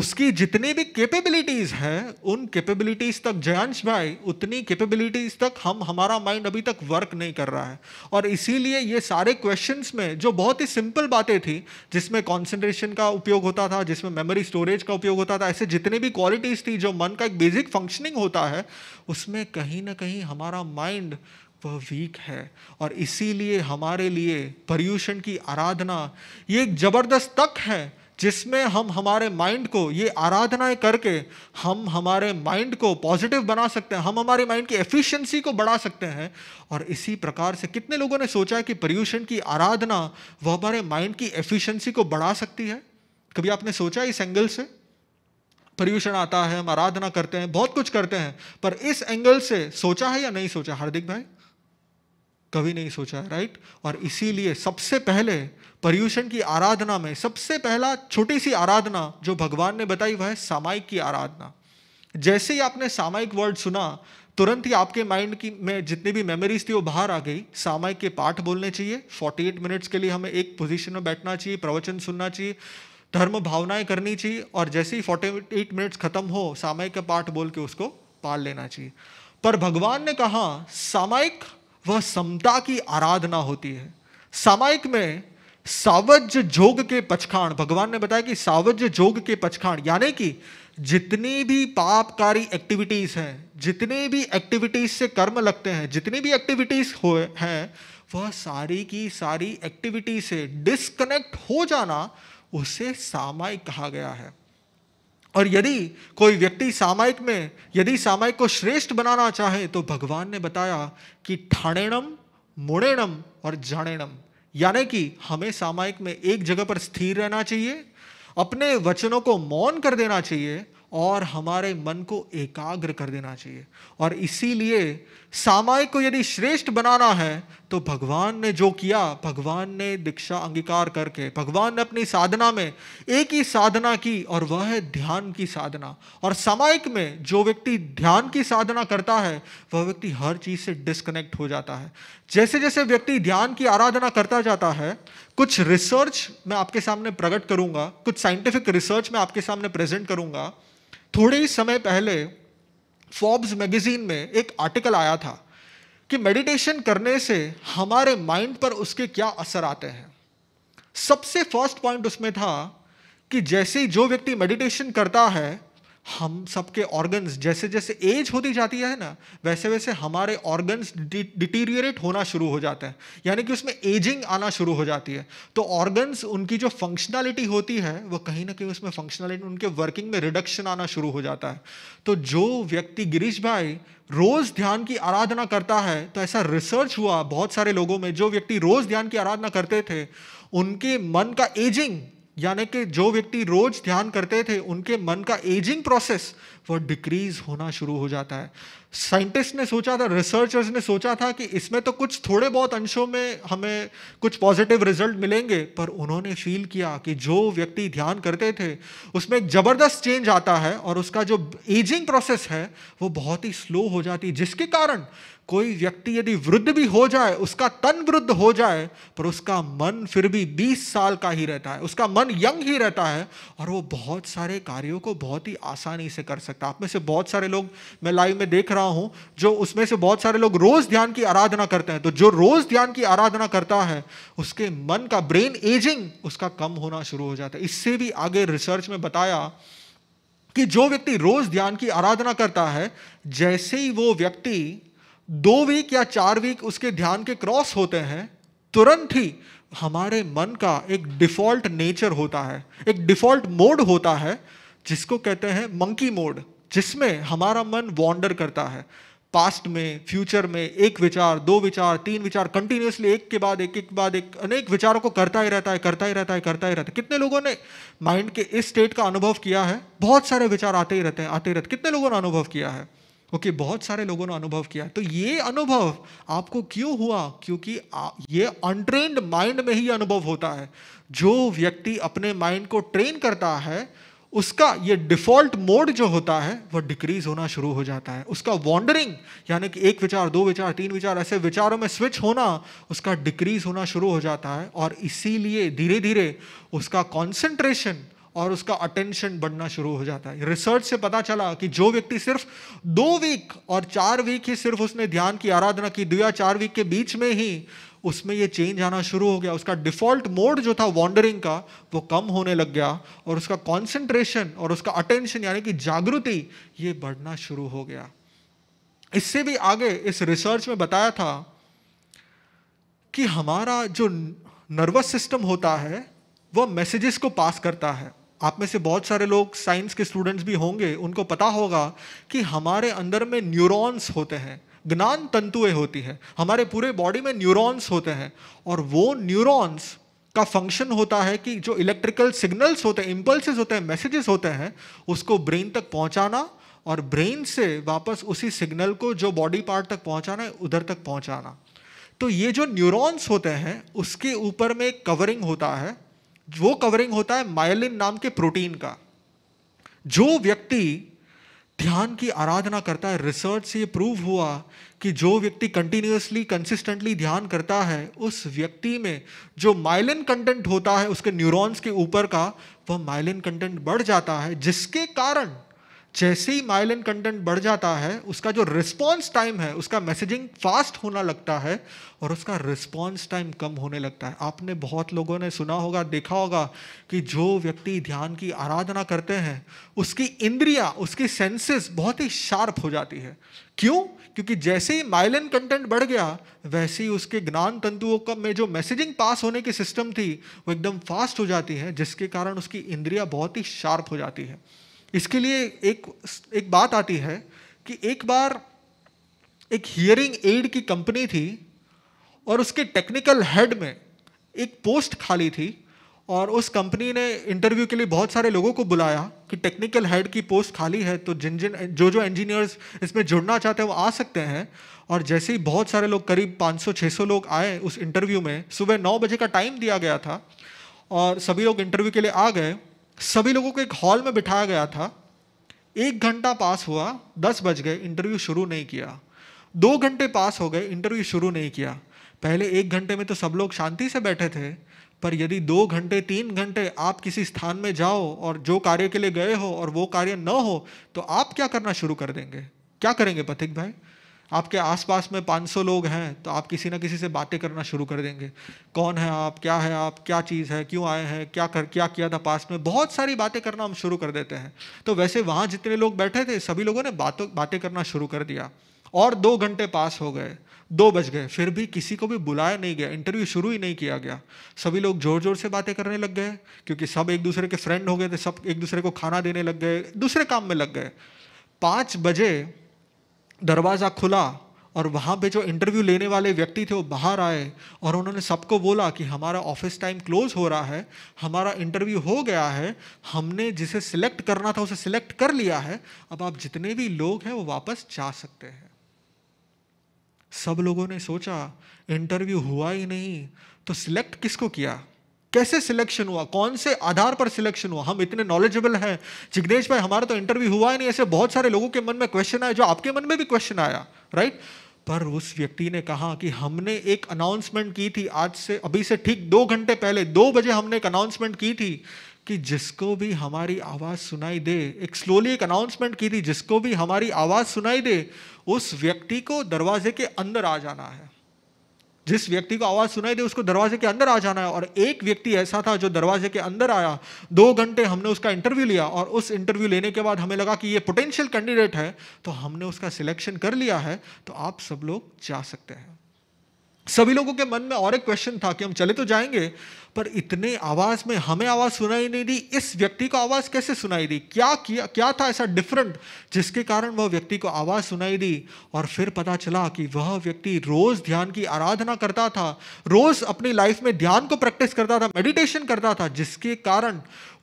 उसकी जितनी भी कैपेबिलिटीज़ है उन कैपेबिलिटीज़ तक जयांश भाई उतनी कैपेबिलिटीज़ तक हम हमारा माइंड अभी तक वर्क नहीं कर रहा है और इसीलिए ये सारे क्वेश्चंस में जो बहुत ही सिंपल बातें थी जिसमें कंसंट्रेशन का उपयोग होता था जिसमें मेमोरी स्टोरेज का उपयोग होता था ऐसे जितनी भी क्वालिटीज़ थी जो मन का एक बेसिक फंक्शनिंग होता है उसमें कहीं ना कहीं हमारा माइंड वह वीक है और इसीलिए हमारे लिए पर्यूषण की आराधना ये एक ज़बरदस्त तक है जिसमें हम हमारे माइंड को ये आराधनाएं करके हम हमारे माइंड को पॉजिटिव बना सकते हैं हम हमारे माइंड की एफिशिएंसी को बढ़ा सकते हैं और इसी प्रकार से कितने लोगों ने सोचा है कि पर्यूषण की आराधना वह हमारे माइंड की एफिशिएंसी को बढ़ा सकती है कभी आपने सोचा इस एंगल से पर्यूषण आता है हम आराधना करते हैं बहुत कुछ करते हैं पर इस एंगल से सोचा है या नहीं सोचा हार्दिक भाई कभी नहीं सोचा है राइट और इसीलिए सबसे पहले पर्यूषण की आराधना में सबसे पहला छोटी सी आराधना जो भगवान ने बताई वह है सामायिक की आराधना जैसे ही आपने सामायिक वर्ड सुना तुरंत ही आपके माइंड की में जितनी भी मेमोरीज थी वो बाहर आ गई सामायिक के पाठ बोलने चाहिए 48 मिनट्स के लिए हमें एक पोजीशन में बैठना चाहिए प्रवचन सुनना चाहिए धर्म भावनाएं करनी चाहिए और जैसे ही 48 मिनट्स खत्म हो सामायिक का पाठ बोल के उसको पाल लेना चाहिए पर भगवान ने कहा सामायिक वह समता की आराधना होती है सामायिक में सावज्य जोग के पचखाण भगवान ने बताया कि सावज्य जोग के पचखाण यानी कि जितनी भी पापकारी एक्टिविटीज़ हैं जितने भी एक्टिविटीज़ से कर्म लगते हैं जितनी भी एक्टिविटीज़ हो हैं वह सारी की सारी एक्टिविटी से डिस्कनेक्ट हो जाना उसे सामायिक कहा गया है और यदि कोई व्यक्ति सामायिक में यदि सामायिक को श्रेष्ठ बनाना चाहे तो भगवान ने बताया कि ठाणेणम मुणेणम और जाणेणम यानी कि हमें सामायिक में एक जगह पर स्थिर रहना चाहिए अपने वचनों को मौन कर देना चाहिए और हमारे मन को एकाग्र कर देना चाहिए और इसीलिए सामाय को यदि श्रेष्ठ बनाना है तो भगवान ने जो किया भगवान ने दीक्षा अंगीकार करके भगवान ने अपनी साधना में एक ही साधना की और वह है ध्यान की साधना और सामायिक में जो व्यक्ति ध्यान की साधना करता है वह व्यक्ति हर चीज़ से डिस्कनेक्ट हो जाता है जैसे जैसे व्यक्ति ध्यान की आराधना करता जाता है कुछ रिसर्च मैं आपके सामने प्रकट करूंगा कुछ साइंटिफिक रिसर्च मैं आपके सामने प्रेजेंट करूंगा थोड़े ही समय पहले फोर्ब्स मैगजीन में एक आर्टिकल आया था कि मेडिटेशन करने से हमारे माइंड पर उसके क्या असर आते हैं सबसे फर्स्ट पॉइंट उसमें था कि जैसे ही जो व्यक्ति मेडिटेशन करता है हम सबके ऑर्गन्स जैसे जैसे एज होती जाती है ना वैसे वैसे हमारे ऑर्गन्स डिटीरियरेट होना शुरू हो जाते हैं यानी कि उसमें एजिंग आना शुरू हो जाती है तो ऑर्गन्स उनकी जो फंक्शनैलिटी होती है वो कहीं ना कहीं उसमें फंक्शनैलिटी उनके वर्किंग में रिडक्शन आना शुरू हो जाता है तो जो व्यक्ति गिरीश भाई रोज ध्यान की आराधना करता है तो ऐसा रिसर्च हुआ बहुत सारे लोगों में जो व्यक्ति रोज ध्यान की आराधना करते थे उनके मन का एजिंग यानी कि जो व्यक्ति रोज ध्यान करते थे उनके मन का एजिंग प्रोसेस वो डिक्रीज होना शुरू हो जाता है साइंटिस्ट ने सोचा था रिसर्चर्स ने सोचा था कि इसमें तो कुछ थोड़े बहुत अंशों में हमें कुछ पॉजिटिव रिजल्ट मिलेंगे पर उन्होंने फील किया कि जो व्यक्ति ध्यान करते थे उसमें एक ज़बरदस्त चेंज आता है और उसका जो एजिंग प्रोसेस है वो बहुत ही स्लो हो जाती है जिसके कारण कोई व्यक्ति यदि वृद्ध भी हो जाए उसका तन वृद्ध हो जाए पर उसका मन फिर भी 20 साल का ही रहता है उसका मन यंग ही रहता है और वो बहुत सारे कार्यों को बहुत ही आसानी से कर सकता है आप में से बहुत सारे लोग मैं लाइव में देख रहा हूँ जो उसमें से बहुत सारे लोग रोज़ ध्यान की आराधना करते हैं तो जो रोज़ ध्यान की आराधना करता है उसके मन का ब्रेन एजिंग उसका कम होना शुरू हो जाता है इससे भी आगे रिसर्च में बताया कि जो व्यक्ति रोज़ ध्यान की आराधना करता है जैसे ही वो व्यक्ति दो वीक या चार वीक उसके ध्यान के क्रॉस होते हैं तुरंत ही हमारे मन का एक डिफ़ॉल्ट नेचर होता है एक डिफ़ॉल्ट मोड होता है जिसको कहते हैं मंकी मोड जिसमें हमारा मन वॉन्डर करता है पास्ट में फ्यूचर में एक विचार दो विचार तीन विचार कंटिन्यूसली एक के बाद एक एक बाद एक अनेक विचारों को करता ही रहता है करता ही रहता है करता ही रहता है कितने लोगों ने माइंड के इस स्टेट का अनुभव किया है बहुत सारे विचार आते ही रहते हैं आते ही रहते कितने लोगों ने अनुभव किया है ओके okay, बहुत सारे लोगों ने अनुभव किया तो ये अनुभव आपको क्यों हुआ क्योंकि ये अनट्रेंड माइंड में ही अनुभव होता है जो व्यक्ति अपने माइंड को ट्रेन करता है उसका ये डिफॉल्ट मोड जो होता है वह डिक्रीज होना शुरू हो जाता है उसका वॉन्डरिंग यानी कि एक विचार दो विचार तीन विचार ऐसे विचारों में स्विच होना उसका डिक्रीज होना शुरू हो जाता है और इसीलिए धीरे धीरे उसका कॉन्सेंट्रेशन और उसका अटेंशन बढ़ना शुरू हो जाता है रिसर्च से पता चला कि जो व्यक्ति सिर्फ दो वीक और चार वीक ही सिर्फ उसने ध्यान की आराधना की दो या चार वीक के बीच में ही उसमें ये चेंज आना शुरू हो गया उसका डिफॉल्ट मोड जो था वॉन्डरिंग का वो कम होने लग गया और उसका कॉन्सेंट्रेशन और उसका अटेंशन यानी कि जागृति ये बढ़ना शुरू हो गया इससे भी आगे इस रिसर्च में बताया था कि हमारा जो नर्वस सिस्टम होता है वह मैसेजेस को पास करता है आप में से बहुत सारे लोग साइंस के स्टूडेंट्स भी होंगे उनको पता होगा कि हमारे अंदर में न्यूरॉन्स होते हैं ज्ञान तंतुएं होती है हमारे पूरे बॉडी में न्यूरॉन्स होते हैं और वो न्यूरॉन्स का फंक्शन होता है कि जो इलेक्ट्रिकल सिग्नल्स होते हैं इम्पल्सेस होते हैं मैसेजेस होते हैं उसको ब्रेन तक पहुंचाना और ब्रेन से वापस उसी सिग्नल को जो बॉडी पार्ट तक पहुंचाना है उधर तक पहुंचाना तो ये जो न्यूरॉन्स होते हैं उसके ऊपर में कवरिंग होता है वो कवरिंग होता है माइलिन नाम के प्रोटीन का जो व्यक्ति ध्यान की आराधना करता है रिसर्च से ये प्रूव हुआ कि जो व्यक्ति कंटिन्यूसली कंसिस्टेंटली ध्यान करता है उस व्यक्ति में जो माइलिन कंटेंट होता है उसके न्यूरॉन्स के ऊपर का वह माइलिन कंटेंट बढ़ जाता है जिसके कारण जैसे ही एंड कंटेंट बढ़ जाता है उसका जो रिस्पॉन्स टाइम है उसका मैसेजिंग फास्ट होना लगता है और उसका रिस्पॉन्स टाइम कम होने लगता है आपने बहुत लोगों ने सुना होगा देखा होगा कि जो व्यक्ति ध्यान की आराधना करते हैं उसकी इंद्रिया उसकी सेंसेस बहुत ही शार्प हो जाती है क्यों क्योंकि जैसे ही माइलन कंटेंट बढ़ गया वैसे ही उसके ज्ञान तंतुओं का में जो मैसेजिंग पास होने की सिस्टम थी वो एकदम फास्ट हो जाती है जिसके कारण उसकी इंद्रिया बहुत ही शार्प हो जाती है इसके लिए एक एक बात आती है कि एक बार एक हियरिंग एड की कंपनी थी और उसके टेक्निकल हेड में एक पोस्ट खाली थी और उस कंपनी ने इंटरव्यू के लिए बहुत सारे लोगों को बुलाया कि टेक्निकल हेड की पोस्ट खाली है तो जिन जिन जो जो इंजीनियर्स इसमें जुड़ना चाहते हैं वो आ सकते हैं और जैसे ही बहुत सारे लोग करीब 500-600 लोग आए उस इंटरव्यू में सुबह नौ बजे का टाइम दिया गया था और सभी लोग इंटरव्यू के लिए आ गए सभी लोगों को एक हॉल में बिठाया गया था एक घंटा पास हुआ दस बज गए इंटरव्यू शुरू नहीं किया दो घंटे पास हो गए इंटरव्यू शुरू नहीं किया पहले एक घंटे में तो सब लोग शांति से बैठे थे पर यदि दो घंटे तीन घंटे आप किसी स्थान में जाओ और जो कार्य के लिए गए हो और वो कार्य न हो तो आप क्या करना शुरू कर देंगे क्या करेंगे पथिक भाई आपके आसपास में 500 लोग हैं तो आप किसी ना किसी से बातें करना शुरू कर देंगे कौन है आप क्या है आप क्या चीज़ है क्यों आए हैं क्या कर क्या किया था पास में बहुत सारी बातें करना हम शुरू कर देते हैं तो वैसे वहाँ जितने लोग बैठे थे सभी लोगों ने बातों बातें करना शुरू कर दिया और दो घंटे पास हो गए दो बज गए फिर भी किसी को भी बुलाया नहीं गया इंटरव्यू शुरू ही नहीं किया गया सभी लोग जोर जोर से बातें करने लग गए क्योंकि सब एक दूसरे के फ्रेंड हो गए थे सब एक दूसरे को खाना देने लग गए दूसरे काम में लग गए पाँच बजे दरवाज़ा खुला और वहाँ पे जो इंटरव्यू लेने वाले व्यक्ति थे वो बाहर आए और उन्होंने सबको बोला कि हमारा ऑफिस टाइम क्लोज हो रहा है हमारा इंटरव्यू हो गया है हमने जिसे सिलेक्ट करना था उसे सिलेक्ट कर लिया है अब आप जितने भी लोग हैं वो वापस जा सकते हैं सब लोगों ने सोचा इंटरव्यू हुआ ही नहीं तो सिलेक्ट किसको किया कैसे सिलेक्शन हुआ कौन से आधार पर सिलेक्शन हुआ हम इतने नॉलेजेबल हैं जिग्नेश भाई हमारा तो इंटरव्यू हुआ ही नहीं ऐसे बहुत सारे लोगों के मन में क्वेश्चन आया जो आपके मन में भी क्वेश्चन आया राइट पर उस व्यक्ति ने कहा कि हमने एक अनाउंसमेंट की थी आज से अभी से ठीक दो घंटे पहले दो बजे हमने एक अनाउंसमेंट की थी कि जिसको भी हमारी आवाज़ सुनाई दे एक स्लोली एक अनाउंसमेंट की थी जिसको भी हमारी आवाज़ सुनाई दे उस व्यक्ति को दरवाजे के अंदर आ जाना है जिस व्यक्ति को आवाज़ सुनाई दे उसको दरवाजे के अंदर आ जाना है और एक व्यक्ति ऐसा था जो दरवाजे के अंदर आया दो घंटे हमने उसका इंटरव्यू लिया और उस इंटरव्यू लेने के बाद हमें लगा कि ये पोटेंशियल कैंडिडेट है तो हमने उसका सिलेक्शन कर लिया है तो आप सब लोग जा सकते हैं सभी लोगों के मन में और एक क्वेश्चन था कि हम चले तो जाएंगे पर इतने आवाज़ में हमें आवाज़ सुनाई नहीं दी इस व्यक्ति को आवाज़ कैसे सुनाई दी क्या किया क्या था ऐसा डिफरेंट जिसके कारण वह व्यक्ति को आवाज़ सुनाई दी और फिर पता चला कि वह व्यक्ति रोज़ ध्यान की आराधना करता था रोज़ अपनी लाइफ में ध्यान को प्रैक्टिस करता था मेडिटेशन करता था जिसके कारण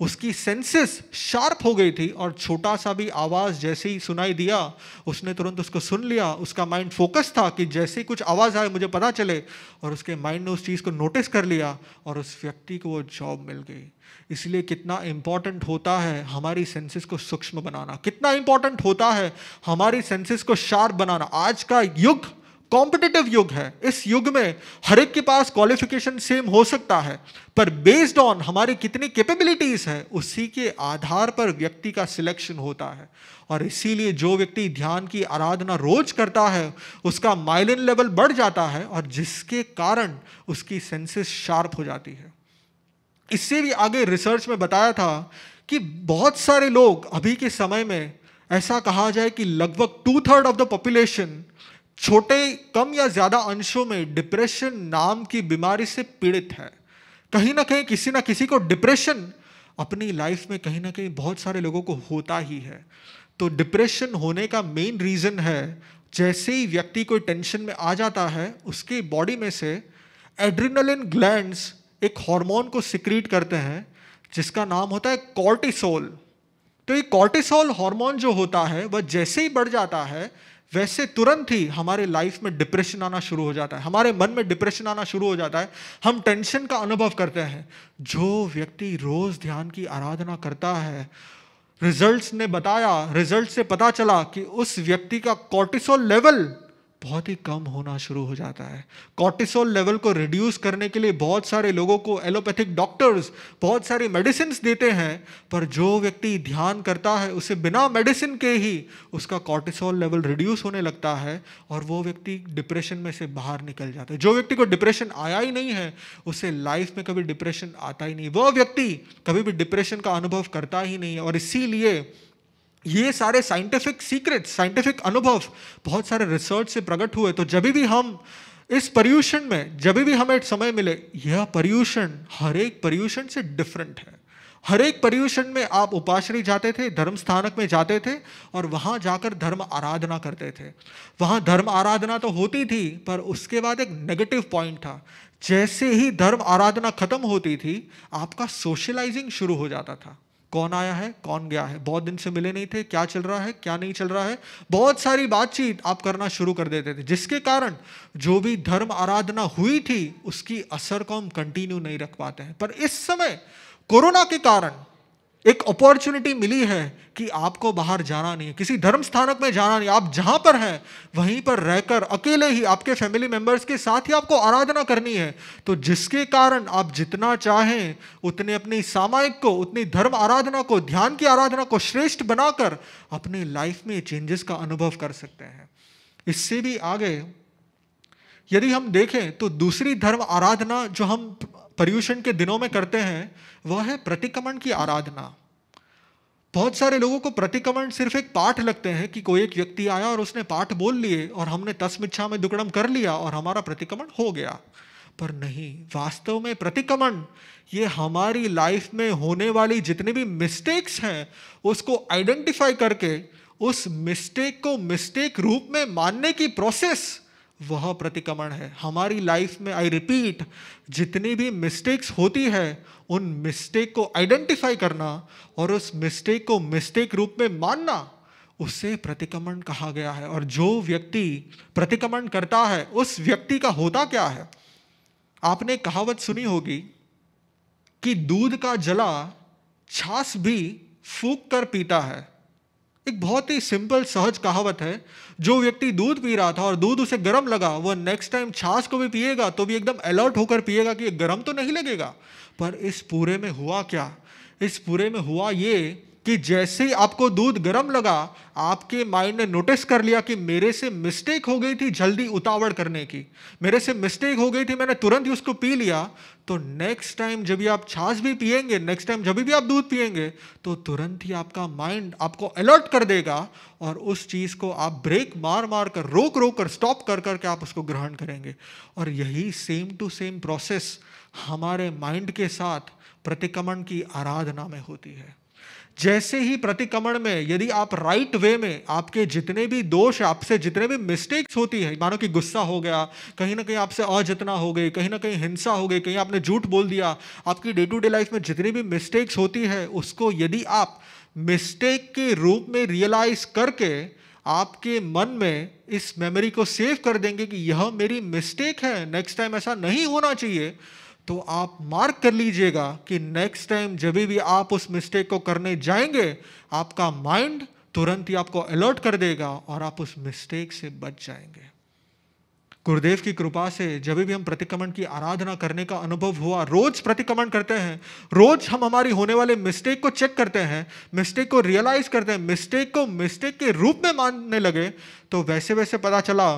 उसकी सेंसेस शार्प हो गई थी और छोटा सा भी आवाज़ जैसे ही सुनाई दिया उसने तुरंत उसको सुन लिया उसका माइंड फोकस था कि जैसे ही कुछ आवाज़ आए मुझे पता चले और उसके माइंड ने उस चीज़ को नोटिस कर लिया और उस व्यक्ति को वो जॉब मिल गई इसलिए कितना इम्पॉर्टेंट होता है हमारी सेंसेस को सूक्ष्म बनाना कितना इम्पॉर्टेंट होता है हमारी सेंसेस को शार्प बनाना आज का युग कॉम्पिटिटिव युग है इस युग में हर एक के पास क्वालिफिकेशन सेम हो सकता है पर बेस्ड ऑन हमारी कितनी कैपेबिलिटीज है उसी के आधार पर व्यक्ति का सिलेक्शन होता है और इसीलिए जो व्यक्ति ध्यान की आराधना रोज करता है उसका माइलिन लेवल बढ़ जाता है और जिसके कारण उसकी सेंसेस शार्प हो जाती है इससे भी आगे रिसर्च में बताया था कि बहुत सारे लोग अभी के समय में ऐसा कहा जाए कि लगभग two third of the population छोटे कम या ज़्यादा अंशों में डिप्रेशन नाम की बीमारी से पीड़ित है कहीं ना कहीं किसी ना किसी को डिप्रेशन अपनी लाइफ में कहीं ना कहीं बहुत सारे लोगों को होता ही है तो डिप्रेशन होने का मेन रीज़न है जैसे ही व्यक्ति कोई टेंशन में आ जाता है उसकी बॉडी में से एड्रिनलिन ग्लैंड्स एक हार्मोन को सिक्रीट करते हैं जिसका नाम होता है कॉर्टिसोल तो ये कॉर्टिसोल हार्मोन जो होता है वह जैसे ही बढ़ जाता है वैसे तुरंत ही हमारे लाइफ में डिप्रेशन आना शुरू हो जाता है हमारे मन में डिप्रेशन आना शुरू हो जाता है हम टेंशन का अनुभव करते हैं जो व्यक्ति रोज़ ध्यान की आराधना करता है रिजल्ट्स ने बताया रिजल्ट से पता चला कि उस व्यक्ति का कॉर्टिसोल लेवल बहुत ही कम होना शुरू हो जाता है कॉर्टिसोल लेवल को रिड्यूस करने के लिए बहुत सारे लोगों को एलोपैथिक डॉक्टर्स बहुत सारी मेडिसिन देते हैं पर जो व्यक्ति ध्यान करता है उसे बिना मेडिसिन के ही उसका कॉर्टिसोल लेवल रिड्यूस होने लगता है और वो व्यक्ति डिप्रेशन में से बाहर निकल जाता है जो व्यक्ति को डिप्रेशन आया ही नहीं है उसे लाइफ में कभी डिप्रेशन आता ही नहीं वह व्यक्ति कभी भी डिप्रेशन का अनुभव करता ही नहीं है और इसीलिए ये सारे साइंटिफिक सीक्रेट्स साइंटिफिक अनुभव बहुत सारे रिसर्च से प्रकट हुए तो जब भी हम इस पर्यूषण में जब भी हमें समय मिले यह पर्यूषण हर एक पर्यूषण से डिफरेंट है हर एक पर्यूषण में आप उपाश्री जाते थे धर्म स्थानक में जाते थे और वहाँ जाकर धर्म आराधना करते थे वहाँ धर्म आराधना तो होती थी पर उसके बाद एक नेगेटिव पॉइंट था जैसे ही धर्म आराधना खत्म होती थी आपका सोशलाइजिंग शुरू हो जाता था कौन आया है कौन गया है बहुत दिन से मिले नहीं थे क्या चल रहा है क्या नहीं चल रहा है बहुत सारी बातचीत आप करना शुरू कर देते थे जिसके कारण जो भी धर्म आराधना हुई थी उसकी असर को हम कंटिन्यू नहीं रख पाते हैं पर इस समय कोरोना के कारण एक अपॉर्चुनिटी मिली है कि आपको बाहर जाना नहीं है किसी धर्म स्थानक में जाना नहीं आप जहां पर हैं वहीं पर रहकर अकेले ही आपके फैमिली मेंबर्स के साथ ही आपको आराधना करनी है तो जिसके कारण आप जितना चाहें उतने अपनी सामायिक को उतनी धर्म आराधना को ध्यान की आराधना को श्रेष्ठ बनाकर अपनी लाइफ में चेंजेस का अनुभव कर सकते हैं इससे भी आगे यदि हम देखें तो दूसरी धर्म आराधना जो हम पर्यूषण के दिनों में करते हैं वह है प्रतिक्रमण की आराधना बहुत सारे लोगों को प्रतिक्रमण सिर्फ एक पाठ लगते हैं कि कोई एक व्यक्ति आया और उसने पाठ बोल लिए और हमने तस्मिच्छा में दुकड़म कर लिया और हमारा प्रतिक्रमण हो गया पर नहीं वास्तव में प्रतिक्रमण ये हमारी लाइफ में होने वाली जितनी भी मिस्टेक्स हैं उसको आइडेंटिफाई करके उस मिस्टेक को मिस्टेक रूप में मानने की प्रोसेस वह प्रतिक्रमण है हमारी लाइफ में आई रिपीट जितनी भी मिस्टेक्स होती है उन मिस्टेक को आइडेंटिफाई करना और उस मिस्टेक को मिस्टेक रूप में मानना उसे प्रतिक्रमण कहा गया है और जो व्यक्ति प्रतिक्रमण करता है उस व्यक्ति का होता क्या है आपने कहावत सुनी होगी कि दूध का जला छाछ भी फूक कर पीता है एक बहुत ही सिंपल सहज कहावत है जो व्यक्ति दूध पी रहा था और दूध उसे गर्म लगा वह नेक्स्ट टाइम छाछ को भी पिएगा तो भी एकदम अलर्ट होकर पिएगा कि गर्म तो नहीं लगेगा पर इस पूरे में हुआ क्या इस पूरे में हुआ ये कि जैसे ही आपको दूध गर्म लगा आपके माइंड ने नोटिस कर लिया कि मेरे से मिस्टेक हो गई थी जल्दी उतावर करने की मेरे से मिस्टेक हो गई थी मैंने तुरंत ही उसको पी लिया तो नेक्स्ट टाइम जब भी आप छाछ भी पियेंगे नेक्स्ट टाइम जब भी आप दूध पियेंगे तो तुरंत ही आपका माइंड आपको अलर्ट कर देगा और उस चीज़ को आप ब्रेक मार मार कर रोक रोक कर स्टॉप कर करके आप उसको ग्रहण करेंगे और यही सेम टू सेम प्रोसेस हमारे माइंड के साथ प्रतिक्रमण की आराधना में होती है जैसे ही प्रतिक्रमण में यदि आप राइट वे में आपके जितने भी दोष आपसे जितने भी मिस्टेक्स होती है मानो कि गुस्सा हो गया कहीं ना कहीं आपसे अजतना हो गई कहीं ना कहीं हिंसा हो गई कहीं आपने झूठ बोल दिया आपकी डे टू डे लाइफ में जितनी भी मिस्टेक्स होती है उसको यदि आप मिस्टेक के रूप में रियलाइज करके आपके मन में इस मेमोरी को सेव कर देंगे कि यह मेरी मिस्टेक है नेक्स्ट टाइम ऐसा नहीं होना चाहिए तो आप मार्क कर लीजिएगा कि नेक्स्ट टाइम जब भी आप उस मिस्टेक को करने जाएंगे आपका माइंड तुरंत ही आपको अलर्ट कर देगा और आप उस मिस्टेक से बच जाएंगे गुरुदेव की कृपा से जब भी हम प्रतिक्रमण की आराधना करने का अनुभव हुआ रोज प्रतिक्रमण करते हैं रोज हम हमारी होने वाले मिस्टेक को चेक करते हैं मिस्टेक को रियलाइज करते हैं मिस्टेक को मिस्टेक के रूप में मानने लगे तो वैसे वैसे पता चला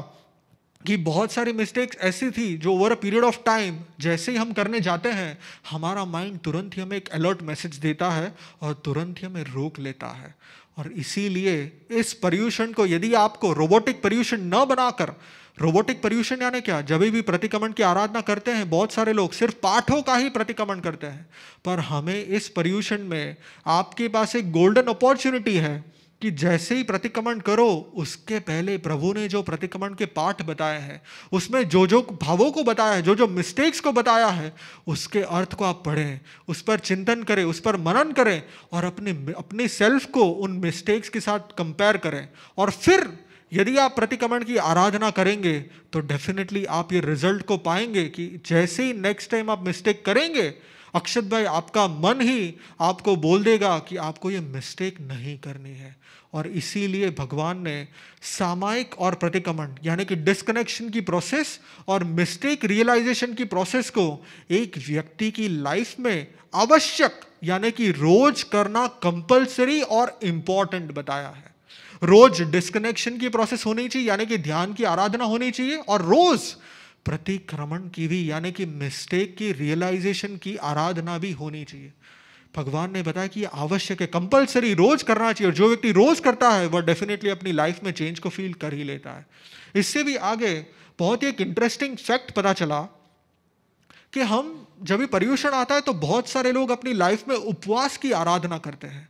कि बहुत सारी मिस्टेक्स ऐसी थी जो over a period of time जैसे ही हम करने जाते हैं हमारा माइंड तुरंत ही हमें एक अलर्ट मैसेज देता है और तुरंत ही हमें रोक लेता है और इसीलिए इस पर्यूषण को यदि आपको रोबोटिक पर्यूषण न बनाकर रोबोटिक पर्यूषण यानी क्या जब भी प्रतिक्रमण की आराधना करते हैं बहुत सारे लोग सिर्फ पाठों का ही प्रतिक्रमण करते हैं पर हमें इस पर्यूषण में आपके पास एक गोल्डन अपॉर्चुनिटी है कि जैसे ही प्रतिक्रमण करो उसके पहले प्रभु ने जो प्रतिक्रमण के पाठ बताए हैं उसमें जो जो भावों को बताया है जो जो मिस्टेक्स को बताया है उसके अर्थ को आप पढ़ें उस पर चिंतन करें उस पर मनन करें और अपने अपने सेल्फ को उन मिस्टेक्स के साथ कंपेयर करें और फिर यदि आप प्रतिक्रमण की आराधना करेंगे तो डेफिनेटली आप ये रिजल्ट को पाएंगे कि जैसे ही नेक्स्ट टाइम आप मिस्टेक करेंगे अक्षत भाई आपका मन ही आपको बोल देगा कि आपको ये मिस्टेक नहीं करनी है और इसीलिए भगवान ने सामायिक और प्रतिक्रमण यानी कि डिस्कनेक्शन की प्रोसेस और मिस्टेक रियलाइजेशन की प्रोसेस को एक व्यक्ति की लाइफ में आवश्यक यानी कि रोज करना कंपलसरी और इम्पॉर्टेंट बताया है रोज डिस्कनेक्शन की प्रोसेस होनी चाहिए यानी कि ध्यान की आराधना होनी चाहिए और रोज प्रतिक्रमण की भी यानी कि मिस्टेक की रियलाइजेशन की आराधना भी होनी चाहिए भगवान ने बताया कि आवश्यक है कंपलसरी रोज करना चाहिए और जो व्यक्ति रोज करता है वह डेफिनेटली अपनी लाइफ में चेंज को फील कर ही लेता है इससे भी आगे बहुत ही एक इंटरेस्टिंग फैक्ट पता चला कि हम जब भी पर्यूषण आता है तो बहुत सारे लोग अपनी लाइफ में उपवास की आराधना करते हैं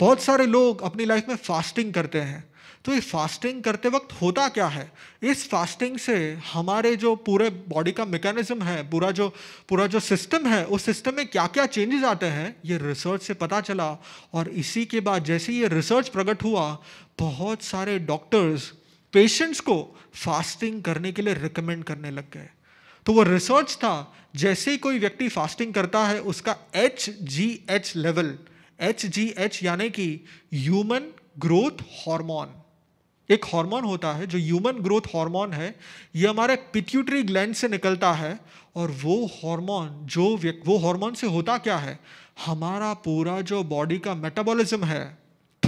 बहुत सारे लोग अपनी लाइफ में फास्टिंग करते हैं तो ये फास्टिंग करते वक्त होता क्या है इस फास्टिंग से हमारे जो पूरे बॉडी का मेकेनिज्म है पूरा जो पूरा जो सिस्टम है उस सिस्टम में क्या क्या चेंजेस आते हैं ये रिसर्च से पता चला और इसी के बाद जैसे ये रिसर्च प्रकट हुआ बहुत सारे डॉक्टर्स पेशेंट्स को फास्टिंग करने के लिए रिकमेंड करने लग गए तो वो रिसर्च था जैसे ही कोई व्यक्ति फास्टिंग करता है उसका H G H level H G H यानी कि ह्यूमन ग्रोथ हार्मोन एक हार्मोन होता है जो ह्यूमन ग्रोथ हार्मोन है ये हमारे पिट्यूटरी ग्लैंड से निकलता है और वो हार्मोन जो वो हार्मोन से होता क्या है हमारा पूरा जो बॉडी का मेटाबॉलिज्म है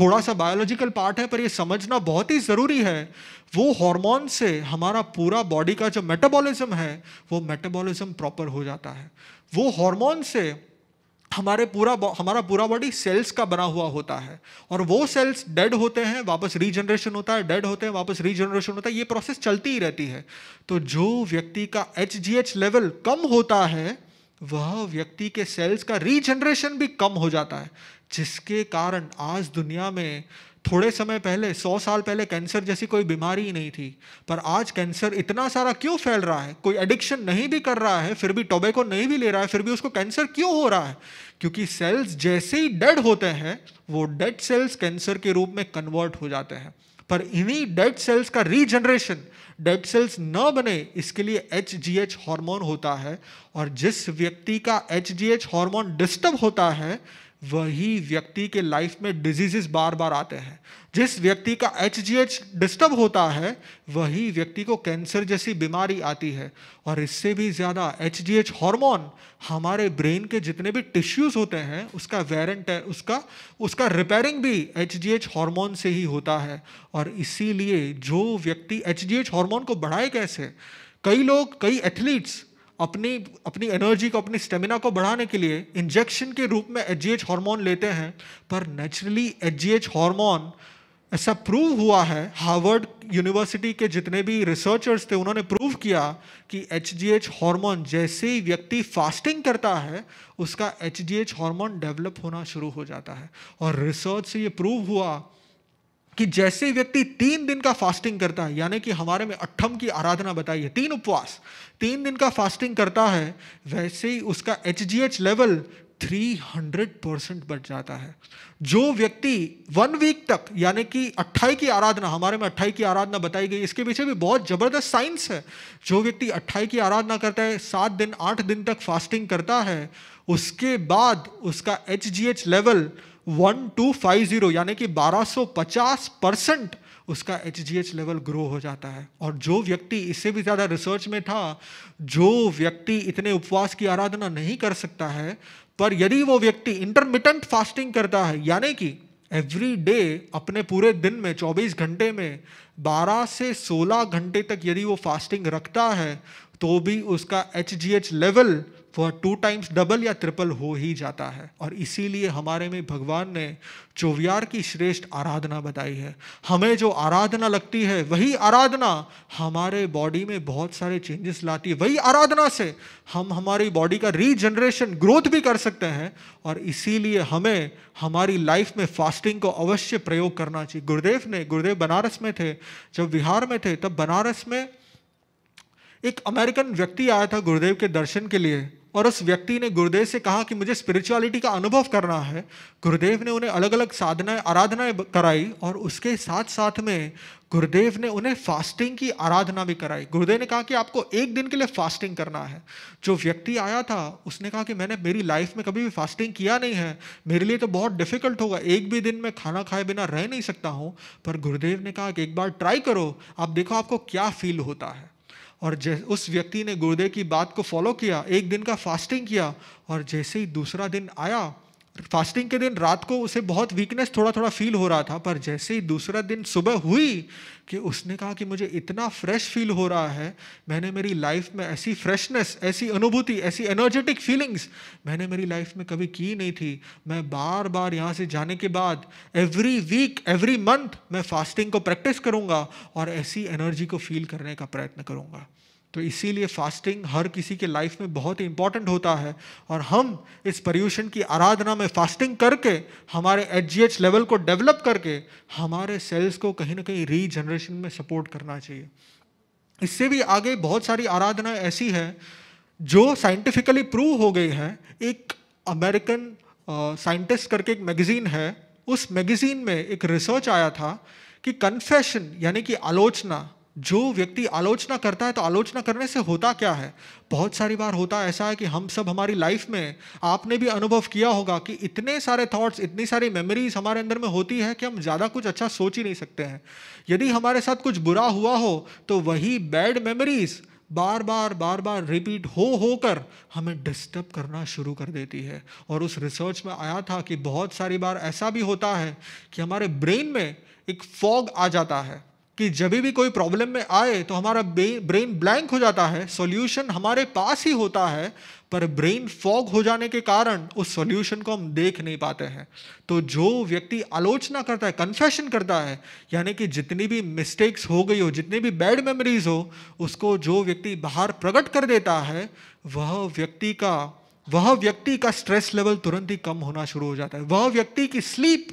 थोड़ा सा बायोलॉजिकल पार्ट है पर ये समझना बहुत ही ज़रूरी है वो हार्मोन से हमारा पूरा बॉडी का जो मेटाबॉलिज्म है वो मेटाबॉलिज्म प्रॉपर हो जाता है वो हार्मोन से हमारे पूरा हमारा पूरा बॉडी सेल्स का बना हुआ होता है और वो सेल्स डेड होते हैं वापस रीजनरेशन होता है डेड होते हैं वापस रीजनरेशन होता है ये प्रोसेस चलती ही रहती है तो जो व्यक्ति का एच लेवल कम होता है वह व्यक्ति के सेल्स का रीजनरेशन भी कम हो जाता है जिसके कारण आज दुनिया में थोड़े समय पहले सौ साल पहले कैंसर जैसी कोई बीमारी ही नहीं थी पर आज कैंसर इतना सारा क्यों फैल रहा है कोई एडिक्शन नहीं भी कर रहा है फिर भी टोबैको नहीं भी ले रहा है फिर भी उसको कैंसर क्यों हो रहा है क्योंकि सेल्स जैसे ही डेड होते हैं वो डेड सेल्स कैंसर के रूप में कन्वर्ट हो जाते हैं पर इन्हीं डेड सेल्स का रीजनरेशन डेड सेल्स न बने इसके लिए एच जी एच हॉर्मोन होता है और जिस व्यक्ति का H G H hormone disturb होता है वही व्यक्ति के लाइफ में डिजीजेस बार बार आते हैं जिस व्यक्ति का एच जी एच डिस्टर्ब होता है वही व्यक्ति को कैंसर जैसी बीमारी आती है और इससे भी ज़्यादा एच जी एच हॉर्मोन हमारे ब्रेन के जितने भी टिश्यूज़ होते हैं उसका वेरेंट है उसका उसका रिपेयरिंग भी एच जी एच हॉर्मोन से ही होता है और इसीलिए जो व्यक्ति एच जी एच हॉर्मोन को बढ़ाए कैसे कई लोग कई एथलीट्स अपनी अपनी एनर्जी को अपनी स्टेमिना को बढ़ाने के लिए इंजेक्शन के रूप में एच जी हार्मोन लेते हैं पर नेचुरली एच जी हार्मोन ऐसा प्रूव हुआ है हार्वर्ड यूनिवर्सिटी के जितने भी रिसर्चर्स थे उन्होंने प्रूव किया कि एच जी एच हॉर्मोन जैसे ही व्यक्ति फास्टिंग करता है उसका H G H hormone develop होना शुरू हो जाता है और रिसर्च से ये प्रूव हुआ कि जैसे व्यक्ति तीन दिन का फास्टिंग करता है यानी कि हमारे में अट्ठम की आराधना बताई है तीन उपवास तीन दिन का फास्टिंग करता है वैसे ही उसका एच लेवल 300 परसेंट बढ़ जाता है जो व्यक्ति वन वीक तक यानी कि अट्ठाई की आराधना हमारे में अट्ठाई की आराधना बताई गई इसके पीछे भी बहुत ज़बरदस्त साइंस है जो व्यक्ति अट्ठाई की आराधना करता है सात दिन आठ दिन तक फास्टिंग करता है उसके बाद उसका H level one two five zero यानी कि 1250 परसेंट उसका एच लेवल ग्रो हो जाता है और जो व्यक्ति इससे भी ज़्यादा रिसर्च में था जो व्यक्ति इतने उपवास की आराधना नहीं कर सकता है पर यदि वो व्यक्ति इंटरमिटेंट फास्टिंग करता है यानी कि एवरी डे अपने पूरे दिन में 24 घंटे में 12 से 16 घंटे तक यदि वो फास्टिंग रखता है तो भी उसका एच लेवल वह टू टाइम्स डबल या ट्रिपल हो ही जाता है और इसीलिए हमारे में भगवान ने चोवियार की श्रेष्ठ आराधना बताई है हमें जो आराधना लगती है वही आराधना हमारे बॉडी में बहुत सारे चेंजेस लाती है वही आराधना से हम हमारी बॉडी का रीजनरेशन ग्रोथ भी कर सकते हैं और इसीलिए हमें हमारी लाइफ में फास्टिंग को अवश्य प्रयोग करना चाहिए गुरुदेव ने गुरुदेव बनारस में थे जब बिहार में थे तब बनारस में एक अमेरिकन व्यक्ति आया था गुरुदेव के दर्शन के लिए और उस व्यक्ति ने गुरुदेव से कहा कि मुझे स्पिरिचुअलिटी का अनुभव करना है गुरुदेव ने उन्हें अलग अलग साधनाएं आराधनाएं कराई और उसके साथ साथ में गुरुदेव ने उन्हें फास्टिंग की आराधना भी कराई गुरुदेव ने कहा कि आपको एक दिन के लिए फास्टिंग करना है जो व्यक्ति आया था उसने कहा कि मैंने मेरी लाइफ में कभी भी फास्टिंग किया नहीं है मेरे लिए तो बहुत डिफिकल्ट होगा एक भी दिन मैं खाना खाए बिना रह नहीं सकता हूँ पर गुरुदेव ने कहा कि एक बार ट्राई करो आप देखो आपको क्या फील होता है और उस व्यक्ति ने गुरुदेव की बात को फॉलो किया एक दिन का फास्टिंग किया और जैसे ही दूसरा दिन आया फास्टिंग के दिन रात को उसे बहुत वीकनेस थोड़ा थोड़ा फील हो रहा था पर जैसे ही दूसरा दिन सुबह हुई कि उसने कहा कि मुझे इतना फ्रेश फील हो रहा है मैंने मेरी लाइफ में ऐसी फ्रेशनेस ऐसी अनुभूति ऐसी एनर्जेटिक फीलिंग्स मैंने मेरी लाइफ में कभी की नहीं थी मैं बार बार यहाँ से जाने के बाद एवरी वीक एवरी मंथ मैं फास्टिंग को प्रैक्टिस करूँगा और ऐसी एनर्जी को फील करने का प्रयत्न करूँगा तो इसीलिए फास्टिंग हर किसी के लाइफ में बहुत ही इंपॉर्टेंट होता है और हम इस पर्यूषण की आराधना में फास्टिंग करके हमारे एच लेवल को डेवलप करके हमारे सेल्स को कहीं ना कहीं रीजनरेशन में सपोर्ट करना चाहिए इससे भी आगे बहुत सारी आराधना ऐसी है जो साइंटिफिकली प्रूव हो गई है एक अमेरिकन साइंटिस्ट करके एक मैगज़ीन है उस मैगज़ीन में एक रिसर्च आया था कि कन्फेशन यानी कि आलोचना जो व्यक्ति आलोचना करता है तो आलोचना करने से होता क्या है बहुत सारी बार होता ऐसा है कि हम सब हमारी लाइफ में आपने भी अनुभव किया होगा कि इतने सारे थॉट्स इतनी सारी मेमोरीज हमारे अंदर में होती है कि हम ज़्यादा कुछ अच्छा सोच ही नहीं सकते हैं यदि हमारे साथ कुछ बुरा हुआ हो तो वही बैड मेमोरीज़ बार बार बार बार रिपीट हो हो कर हमें डिस्टर्ब करना शुरू कर देती है और उस रिसर्च में आया था कि बहुत सारी बार ऐसा भी होता है कि हमारे ब्रेन में एक फॉग आ जाता है कि जब भी कोई प्रॉब्लम में आए तो हमारा ब्रेन ब्लैंक हो जाता है सॉल्यूशन हमारे पास ही होता है पर ब्रेन फॉग हो जाने के कारण उस सॉल्यूशन को हम देख नहीं पाते हैं तो जो व्यक्ति आलोचना करता है कन्फेशन करता है यानी कि जितनी भी मिस्टेक्स हो गई हो जितनी भी बैड मेमोरीज हो उसको जो व्यक्ति बाहर प्रकट कर देता है वह व्यक्ति का वह व्यक्ति का स्ट्रेस लेवल तुरंत ही कम होना शुरू हो जाता है वह व्यक्ति की स्लीप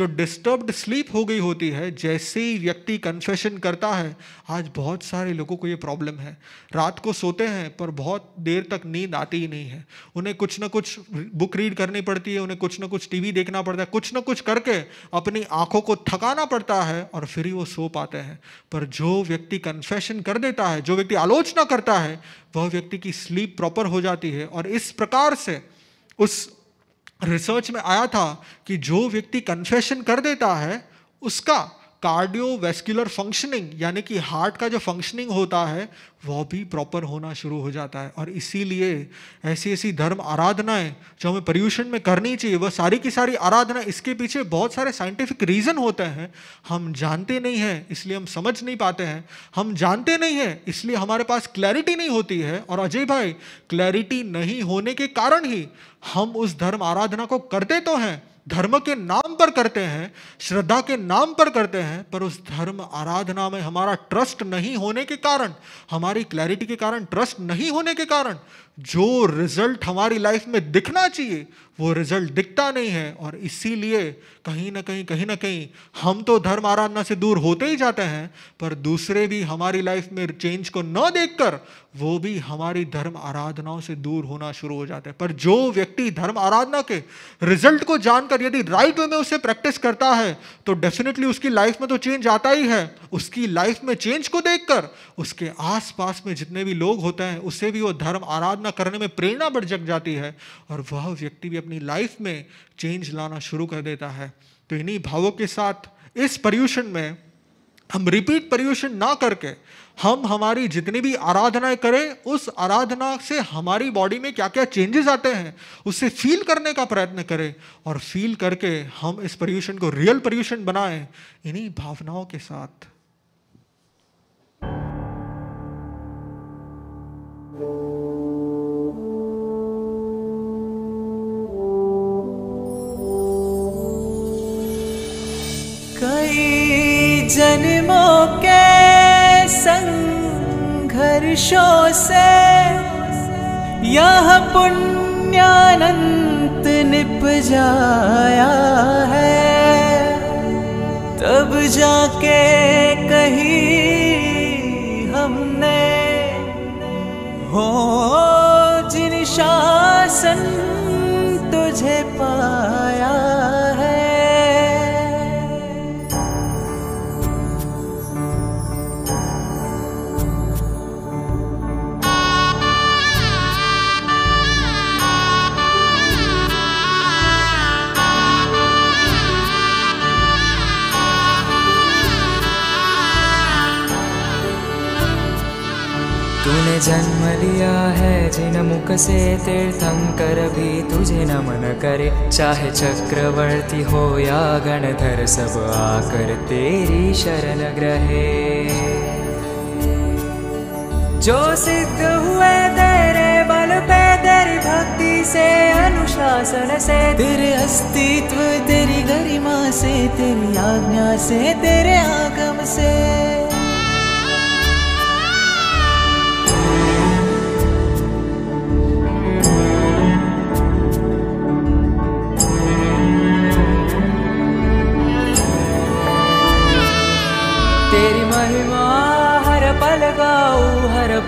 जो डिस्टर्ब्ड स्लीप हो गई होती है जैसे ही व्यक्ति कन्फेशन करता है आज बहुत सारे लोगों को ये प्रॉब्लम है रात को सोते हैं पर बहुत देर तक नींद आती ही नहीं है उन्हें कुछ ना कुछ बुक रीड करनी पड़ती है उन्हें कुछ ना कुछ टीवी देखना पड़ता है कुछ ना कुछ करके अपनी आंखों को थकाना पड़ता है और फिर ही वो सो पाते हैं पर जो व्यक्ति कन्फेशन कर देता है जो व्यक्ति आलोचना करता है वह व्यक्ति की स्लीप प्रॉपर हो जाती है और इस प्रकार से उस रिसर्च में आया था कि जो व्यक्ति कन्फेशन कर देता है उसका कार्डियोवेस्कुलर फंक्शनिंग यानी कि हार्ट का जो फंक्शनिंग होता है वह भी प्रॉपर होना शुरू हो जाता है और इसीलिए ऐसी ऐसी धर्म आराधनाएं जो हमें पर्यूषण में करनी चाहिए वह सारी की सारी आराधना इसके पीछे बहुत सारे साइंटिफिक रीज़न होते हैं हम जानते नहीं हैं इसलिए हम समझ नहीं पाते हैं हम जानते नहीं हैं इसलिए हमारे पास क्लैरिटी नहीं होती है और अजय भाई क्लैरिटी नहीं होने के कारण ही हम उस धर्म आराधना को करते तो हैं धर्म के नाम पर करते हैं श्रद्धा के नाम पर करते हैं पर उस धर्म आराधना में हमारा ट्रस्ट नहीं होने के कारण हमारी क्लैरिटी के कारण ट्रस्ट नहीं होने के कारण जो रिजल्ट हमारी लाइफ में दिखना चाहिए वो रिजल्ट दिखता नहीं है और इसीलिए कहीं ना कहीं कहीं ना कहीं हम तो धर्म आराधना से दूर होते ही जाते हैं पर दूसरे भी हमारी लाइफ में चेंज को न देखकर वो भी हमारी धर्म आराधनाओं से दूर होना शुरू हो जाते हैं पर जो व्यक्ति धर्म आराधना के रिजल्ट को जानकर यदि राइट वे में उसे प्रैक्टिस करता है तो डेफिनेटली उसकी लाइफ में तो चेंज आता ही है उसकी लाइफ में चेंज को देखकर उसके आसपास में जितने भी लोग होते हैं उसे भी वो धर्म आराधना सामना करने में प्रेरणा बढ़ जग जाती है और वह व्यक्ति भी अपनी लाइफ में चेंज लाना शुरू कर देता है तो इन्हीं भावों के साथ इस पर्यूषण में हम रिपीट पर्यूषण ना करके हम हमारी जितनी भी आराधनाएं करें उस आराधना से हमारी बॉडी में क्या क्या चेंजेस आते हैं उसे फील करने का प्रयत्न करें और फील करके हम इस पर्यूषण को रियल पर्यूषण बनाएं इन्हीं भावनाओं के साथ Thank you. जन्मों के संघर्षों से यह पुण्यानंत निप जाया है तब जाके कहीं से तीर्थंकर भी तुझे नमन करे चाहे चक्रवर्ती हो या गणधर सब आकर तेरी शरण ग्रहे जो सिद्ध हुए तेरे बल पे तेरी भक्ति से अनुशासन से तेरे अस्तित्व तेरी गरिमा से तेरी आज्ञा से तेरे आगम से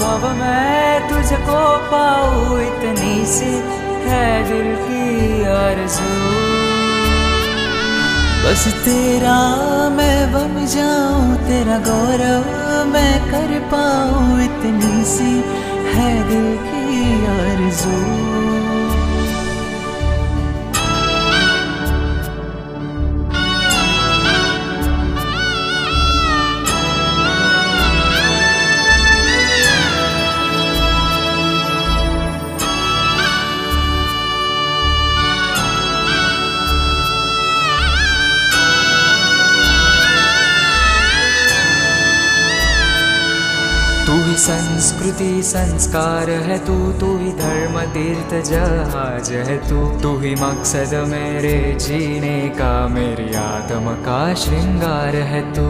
भव मैं तुझको पाऊ इतनी सी है दिल की आरज़ू बस तेरा मैं बन जाऊँ तेरा गौरव मैं कर पाऊँ इतनी सी है दिल की आरज़ू संस्कृति संस्कार है तू तू ही धर्म तीर्थ जहाज है तू तू ही मकसद मेरे जीने का मेरी आत्म का श्रृंगार है तू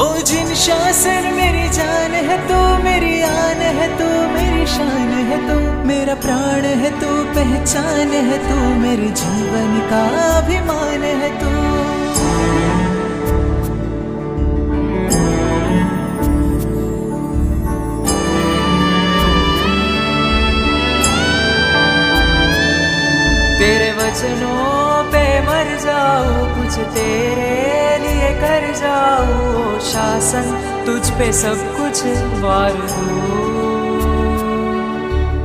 ओ जिन शासन मेरी जान है तू मेरी आन है तू मेरी शान है तू मेरा प्राण है तू पहचान है तू मेरे जीवन का अभिमान है तू नजनों पे मर जाओ कुछ तेरे लिए कर जाओ शासन तुझ पे सब कुछ वार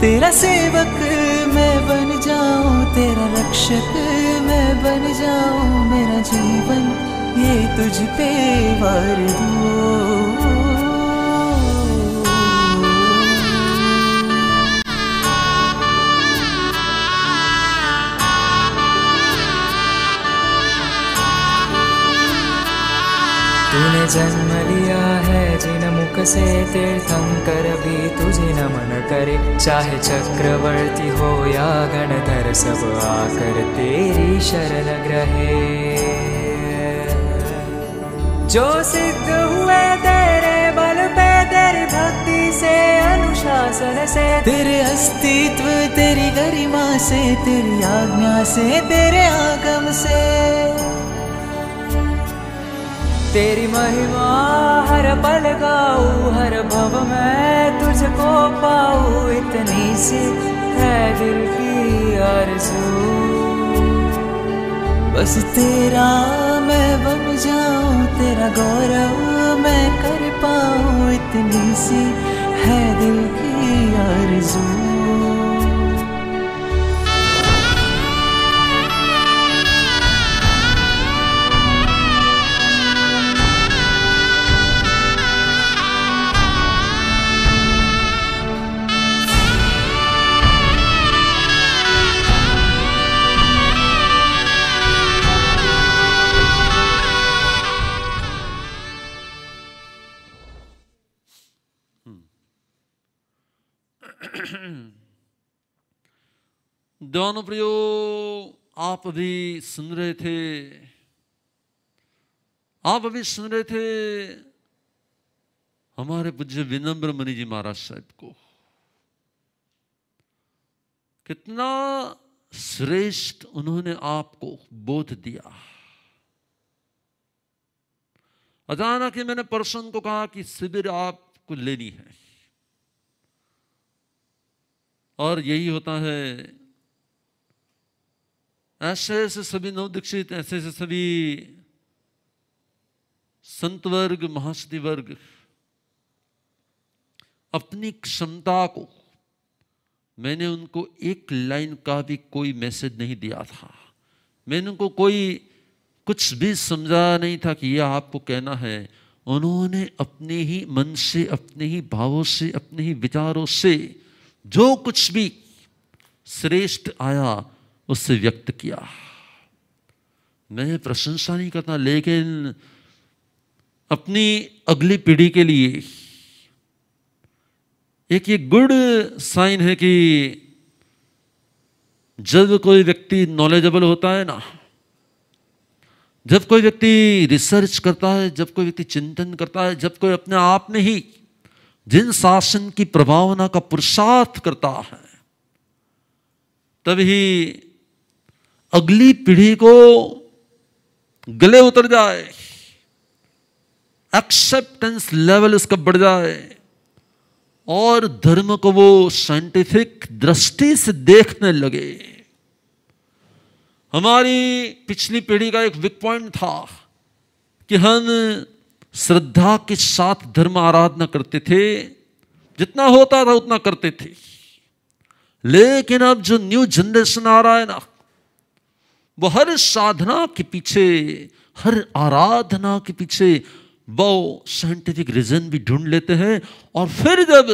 तेरा सेवक मैं बन जाऊं तेरा रक्षक मैं बन जाऊं मेरा जीवन ये तुझ पे वार दूं तूने जन्म लिया है जिन मुख से तीर्थम कर भी तुझे नमन करे चाहे चक्रवर्ती हो या गणधर सब आकर तेरी शरण ग्रहे जो सिद्ध हुए तेरे बल पे तेरी भक्ति से अनुशासन से तेरे अस्तित्व तेरी गरिमा से तेरी आज्ञा से तेरे आगम से तेरी महिमा हर पल गाऊ हर भव मैं तुझको पाऊ इतनी सी है दिल की आरज़ू बस तेरा मैं बन जाऊं तेरा गौरव मैं कर पाऊं इतनी सी है दिल की आरज़ू Hmm. दोनों प्रियो आप अभी सुन रहे थे आप अभी सुन रहे थे हमारे पूज्य विनम्र मनी जी महाराज साहब को कितना श्रेष्ठ उन्होंने आपको बोध दिया अचानक ही मैंने परसों को कहा कि शिविर आप आपको लेनी है और यही होता है ऐसे ऐसे सभी नवदीक्षित ऐसे ऐसे सभी संत वर्ग महासति वर्ग अपनी क्षमता को मैंने उनको एक लाइन का भी कोई मैसेज नहीं दिया था मैंने उनको कोई कुछ भी समझा नहीं था कि यह आपको कहना है उन्होंने अपने ही मन से अपने ही भावों से अपने ही विचारों से जो कुछ भी श्रेष्ठ आया उससे व्यक्त किया मैं प्रशंसा नहीं करता लेकिन अपनी अगली पीढ़ी के लिए एक ये गुड साइन है कि जब कोई व्यक्ति नॉलेजेबल होता है ना जब कोई व्यक्ति रिसर्च करता है जब कोई व्यक्ति चिंतन करता है जब कोई अपने आप में ही जिन शासन की प्रभावना का पुरुषार्थ करता है तभी अगली पीढ़ी को गले उतर जाए एक्सेप्टेंस लेवल इसका बढ़ जाए और धर्म को वो साइंटिफिक दृष्टि से देखने लगे हमारी पिछली पीढ़ी का एक विक पॉइंट था कि हम श्रद्धा के साथ धर्म आराधना करते थे जितना होता था उतना करते थे लेकिन अब जो न्यू जनरेशन आ रहा है ना वो हर साधना के पीछे हर आराधना के पीछे वो साइंटिफिक रीजन भी ढूंढ लेते हैं और फिर जब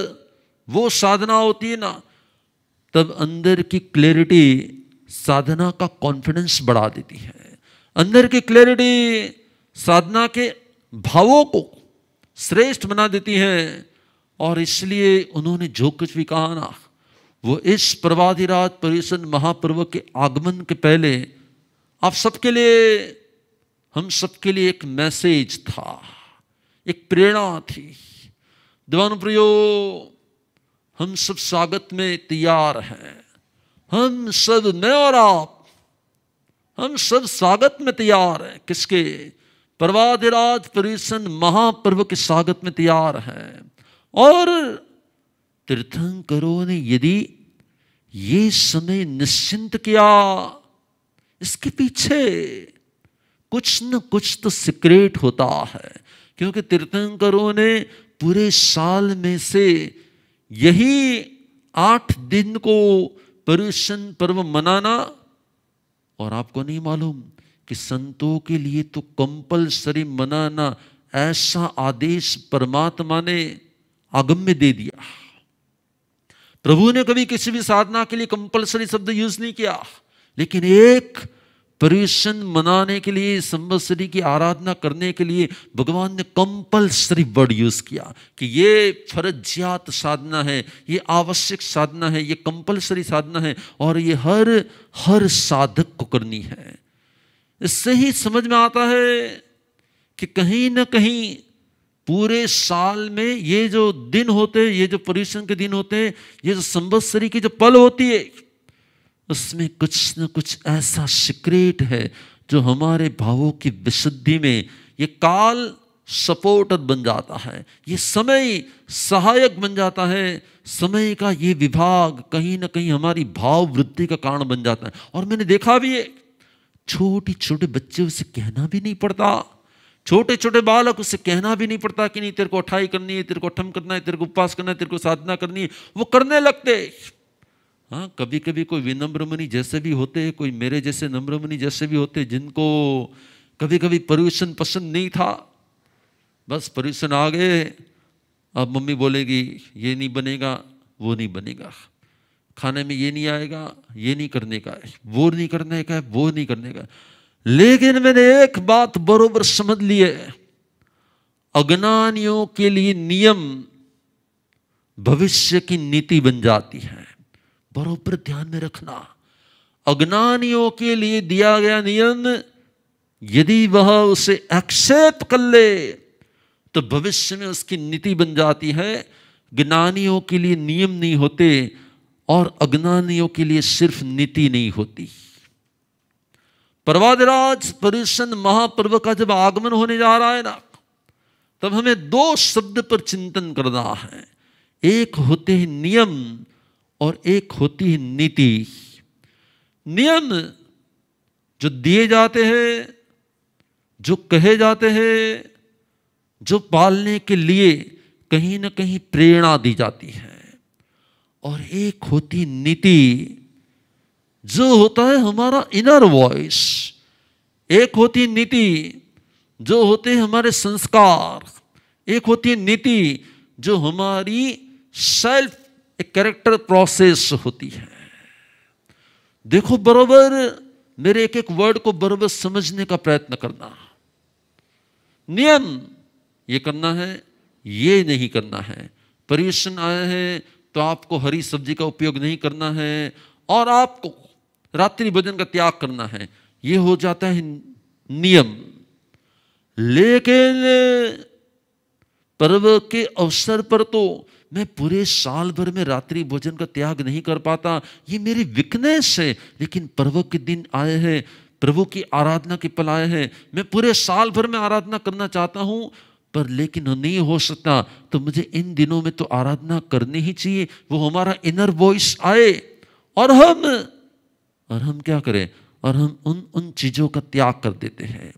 वो साधना होती है ना तब अंदर की क्लैरिटी साधना का कॉन्फिडेंस बढ़ा देती है अंदर की क्लैरिटी साधना के भावों को श्रेष्ठ बना देती है और इसलिए उन्होंने जो कुछ भी कहा ना वो इस प्रवाधिराज परिसन महापर्व के आगमन के पहले आप सबके लिए हम सबके लिए एक मैसेज था एक प्रेरणा थी दीवान प्रियो हम सब स्वागत में तैयार हैं हम सब मैं और आप हम सब स्वागत में तैयार हैं किसके प्रवाधिराज परिसन महाप्रभु के स्वागत में तैयार हैं और तीर्थंकरों ने यदि ये समय निश्चिंत किया इसके पीछे कुछ न कुछ तो सीक्रेट होता है क्योंकि तीर्थंकरों ने पूरे साल में से यही आठ दिन को पर्यूषण पर्व मनाना और आपको नहीं मालूम कि संतों के लिए तो कंपलसरी मनाना ऐसा आदेश परमात्मा ने आगम्य दे दिया प्रभु ने कभी किसी भी साधना के लिए कंपलसरी शब्द यूज नहीं किया लेकिन एक पर्यूषण मनाने के लिए संवत्सरी की आराधना करने के लिए भगवान ने कंपल्सरी वर्ड यूज़ किया कि ये फर्जियात साधना है ये आवश्यक साधना है ये कंपल्सरी साधना है और ये हर हर साधक को करनी है इससे ही समझ में आता है कि कहीं ना कहीं पूरे साल में ये जो दिन होते हैं ये जो पर्यूषण के दिन होते हैं ये जो संवत्सरी की जो पल होती है उसमें कुछ न कुछ ऐसा सीक्रेट है जो हमारे भावों की विशुद्धि में ये काल सपोर्टर बन जाता है ये समय सहायक बन जाता है समय का ये विभाग कहीं ना कहीं हमारी भाव वृद्धि का कारण बन जाता है और मैंने देखा भी है छोटे छोटे बच्चे उसे कहना भी नहीं पड़ता छोटे छोटे बालक उसे कहना भी नहीं पड़ता कि नहीं तेरे को अठाई करनी है तेरे को ठम करना है तेरे को उपवास करना है तेरे को साधना करनी है वो करने लगते हाँ कभी कभी कोई विनम्र मुनि जैसे भी होते हैं कोई मेरे जैसे नम्र मुनि जैसे भी होते जिनको कभी कभी पर्यूषण पसंद नहीं था बस पर्यूषण आ गए अब मम्मी बोलेगी ये नहीं बनेगा वो नहीं बनेगा खाने में ये नहीं आएगा ये नहीं करने का है वो नहीं करने का है वो नहीं करने का लेकिन मैंने एक बात बरोबर समझ ली है अज्ञानियों के लिए नियम भविष्य की नीति बन जाती है बरोबर ध्यान में रखना अज्ञानियों के लिए दिया गया नियम यदि वह उसे एक्सेप्ट कर ले तो भविष्य में उसकी नीति बन जाती है ज्ञानियों के लिए नियम नहीं होते और अज्ञानियों के लिए सिर्फ नीति नहीं होती परवादराज परिसन महापर्व का जब आगमन होने जा रहा है ना तब हमें दो शब्द पर चिंतन करना है एक होते हैं नियम और एक होती है नीति नियम जो दिए जाते हैं जो कहे जाते हैं जो पालने के लिए कहीं ना कहीं प्रेरणा दी जाती है और एक होती नीति जो होता है हमारा इनर वॉइस एक होती नीति जो होते हैं हमारे संस्कार एक होती नीति जो हमारी सेल्फ एक कैरेक्टर प्रोसेस होती है देखो बरोबर मेरे एक एक वर्ड को बरोबर समझने का प्रयत्न करना नियम ये करना है ये नहीं करना है परिवेशन आए हैं तो आपको हरी सब्जी का उपयोग नहीं करना है और आपको रात्रि भोजन का त्याग करना है ये हो जाता है नियम लेकिन पर्व के अवसर पर तो मैं पूरे साल भर में रात्रि भोजन का त्याग नहीं कर पाता ये मेरी वीकनेस है लेकिन पर्व के दिन आए हैं प्रभु की आराधना के पल आए हैं मैं पूरे साल भर में आराधना करना चाहता हूँ पर लेकिन नहीं हो सकता तो मुझे इन दिनों में तो आराधना करनी ही चाहिए वो हमारा इनर वॉइस आए और हम और हम क्या करें और हम उन उन चीज़ों का त्याग कर देते हैं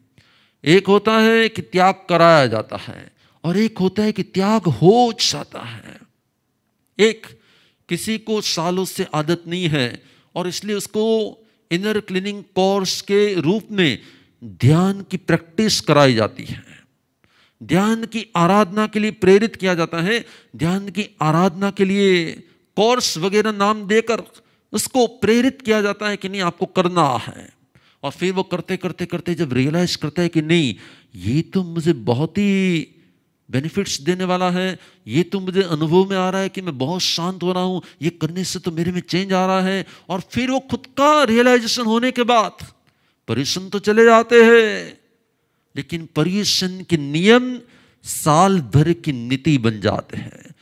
एक होता है कि त्याग कराया जाता है और एक होता है कि त्याग हो जाता है एक किसी को सालों से आदत नहीं है और इसलिए उसको इनर क्लीनिंग कोर्स के रूप में ध्यान की प्रैक्टिस कराई जाती है ध्यान की आराधना के लिए प्रेरित किया जाता है ध्यान की आराधना के लिए कोर्स वगैरह नाम देकर उसको प्रेरित किया जाता है कि नहीं आपको करना है और फिर वो करते करते करते जब रियलाइज करता है कि नहीं ये तो मुझे बहुत ही बेनिफिट्स देने वाला है ये तो मुझे अनुभव में आ रहा है कि मैं बहुत शांत हो रहा हूँ ये करने से तो मेरे में चेंज आ रहा है और फिर वो खुद का रियलाइजेशन होने के बाद परिसन तो चले जाते हैं लेकिन परिसन के नियम साल भर की नीति बन जाते हैं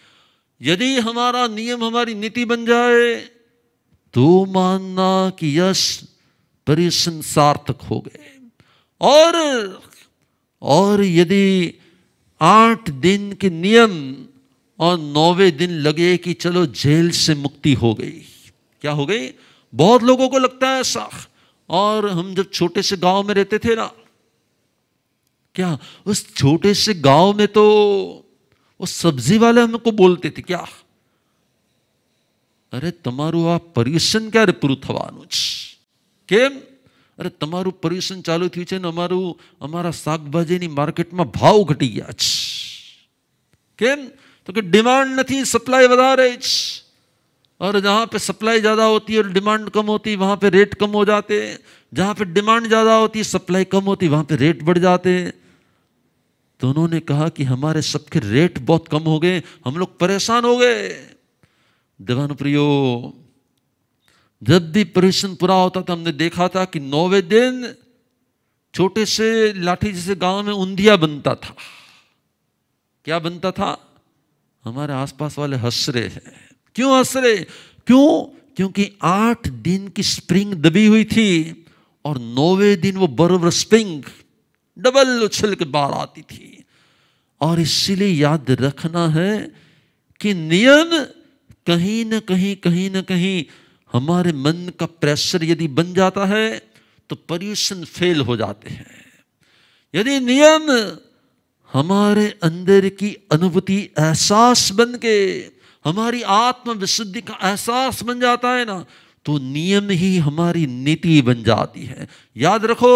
यदि हमारा नियम हमारी नीति बन जाए तो मानना कि यश परिसन सार्थक हो गए और और यदि आठ दिन के नियम और नौवे दिन लगे कि चलो जेल से मुक्ति हो गई क्या हो गई बहुत लोगों को लगता है ऐसा और हम जब छोटे से गांव में रहते थे ना क्या उस छोटे से गांव में तो वो सब्जी वाले हमको बोलते थे क्या अरे तुम्हारू आप પર્યુષણ क्या પૂરું થવાનું के અરે તમારું પર્યુષણ ચાલુ થી છે ને અમારું અમારા શાકભાજી ની માર્કેટ માં ભાવ ઘટી ગયા છે કેન તો કે ડિમાન્ડ નથી સપ્લાય વધારે છે અને જ્યાં પર સપ્લાય જ્યાદા હોતી હૈ ઓર ડિમાન્ડ કમ હોતી વહા પર રેટ કમ હો જાતે જહા પર ડિમાન્ડ જ્યાદા હોતી સપ્લાય કમ હોતી વહા પર રેટ બડ જાતે તો ઉનોને કહા કે હમારે સબ કે રેટ બહોત કમ હો ગયે હમ લોગ પરેશાન હો ગયે દિવાન પ્રિયો जब भी प्रवेशन पूरा होता था हमने देखा था कि नौवे दिन छोटे से लाठी जैसे गांव में उंधिया बनता था क्या बनता था हमारे आसपास वाले हंस रहे हैं क्यों हंस रहे क्यों क्योंकि आठ दिन की स्प्रिंग दबी हुई थी और नौवे दिन वो बरबर स्प्रिंग डबल उछल के बाहर आती थी और इसलिए याद रखना है कि नियम कहीं ना कहीं कहीं ना कहीं, कहीं हमारे मन का प्रेशर यदि बन जाता है तो पर्यूषण फेल हो जाते हैं यदि नियम हमारे अंदर की अनुभूति एहसास बन के हमारी आत्मविशुद्धि का एहसास बन जाता है ना तो नियम ही हमारी नीति बन जाती है याद रखो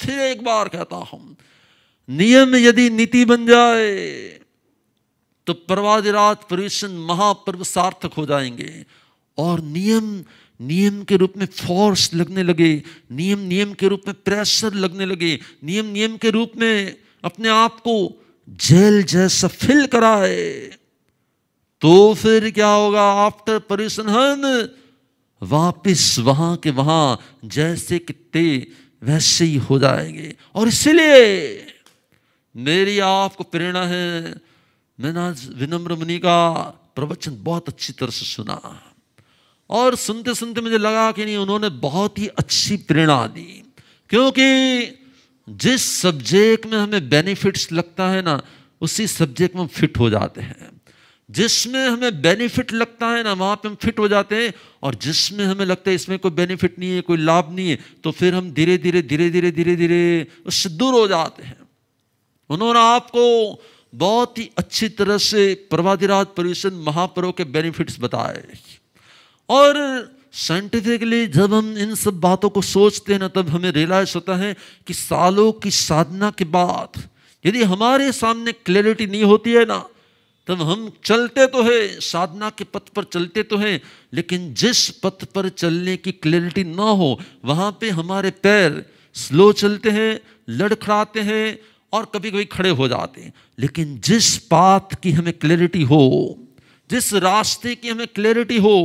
फिर एक बार कहता हूं नियम यदि नीति बन जाए तो प्रवादिराज परिवेशन महापर्व सार्थक हो जाएंगे और नियम नियम के रूप में फोर्स लगने लगे नियम नियम के रूप में प्रेशर लगने लगे नियम नियम के रूप में अपने आप को जेल जैसा फिल कराए तो फिर क्या होगा आफ्टर परिसंहन वापिस वहां के वहां जैसे कितने वैसे ही हो जाएंगे और इसलिए मेरी आपको प्रेरणा है मैंने आज विनम्र मुनि का प्रवचन बहुत अच्छी तरह से सुना और सुनते सुनते मुझे लगा कि नहीं उन्होंने बहुत ही अच्छी प्रेरणा दी क्योंकि जिस सब्जेक्ट में हमें बेनिफिट्स लगता है ना उसी सब्जेक्ट में हम फिट हो जाते हैं जिसमें हमें बेनिफिट लगता है ना वहाँ पे हम फिट हो जाते हैं और जिसमें हमें लगता है इसमें कोई बेनिफिट नहीं है कोई लाभ नहीं है तो फिर हम धीरे धीरे धीरे धीरे धीरे धीरे उससे दूर हो जाते हैं उन्होंने आपको बहुत ही अच्छी तरह से प्रवादिराज परिवेशन महापर्व के बेनिफिट्स बताए और साइंटिफिकली जब हम इन सब बातों को सोचते हैं ना तब हमें रियलाइज होता है कि सालों की साधना के बाद यदि हमारे सामने क्लैरिटी नहीं होती है ना तब हम चलते तो हैं साधना के पथ पर चलते तो हैं लेकिन जिस पथ पर चलने की क्लैरिटी ना हो वहाँ पे हमारे पैर स्लो चलते हैं लड़खड़ाते हैं और कभी कभी खड़े हो जाते हैं लेकिन जिस पाथ की हमें क्लैरिटी हो जिस रास्ते की हमें क्लैरिटी हो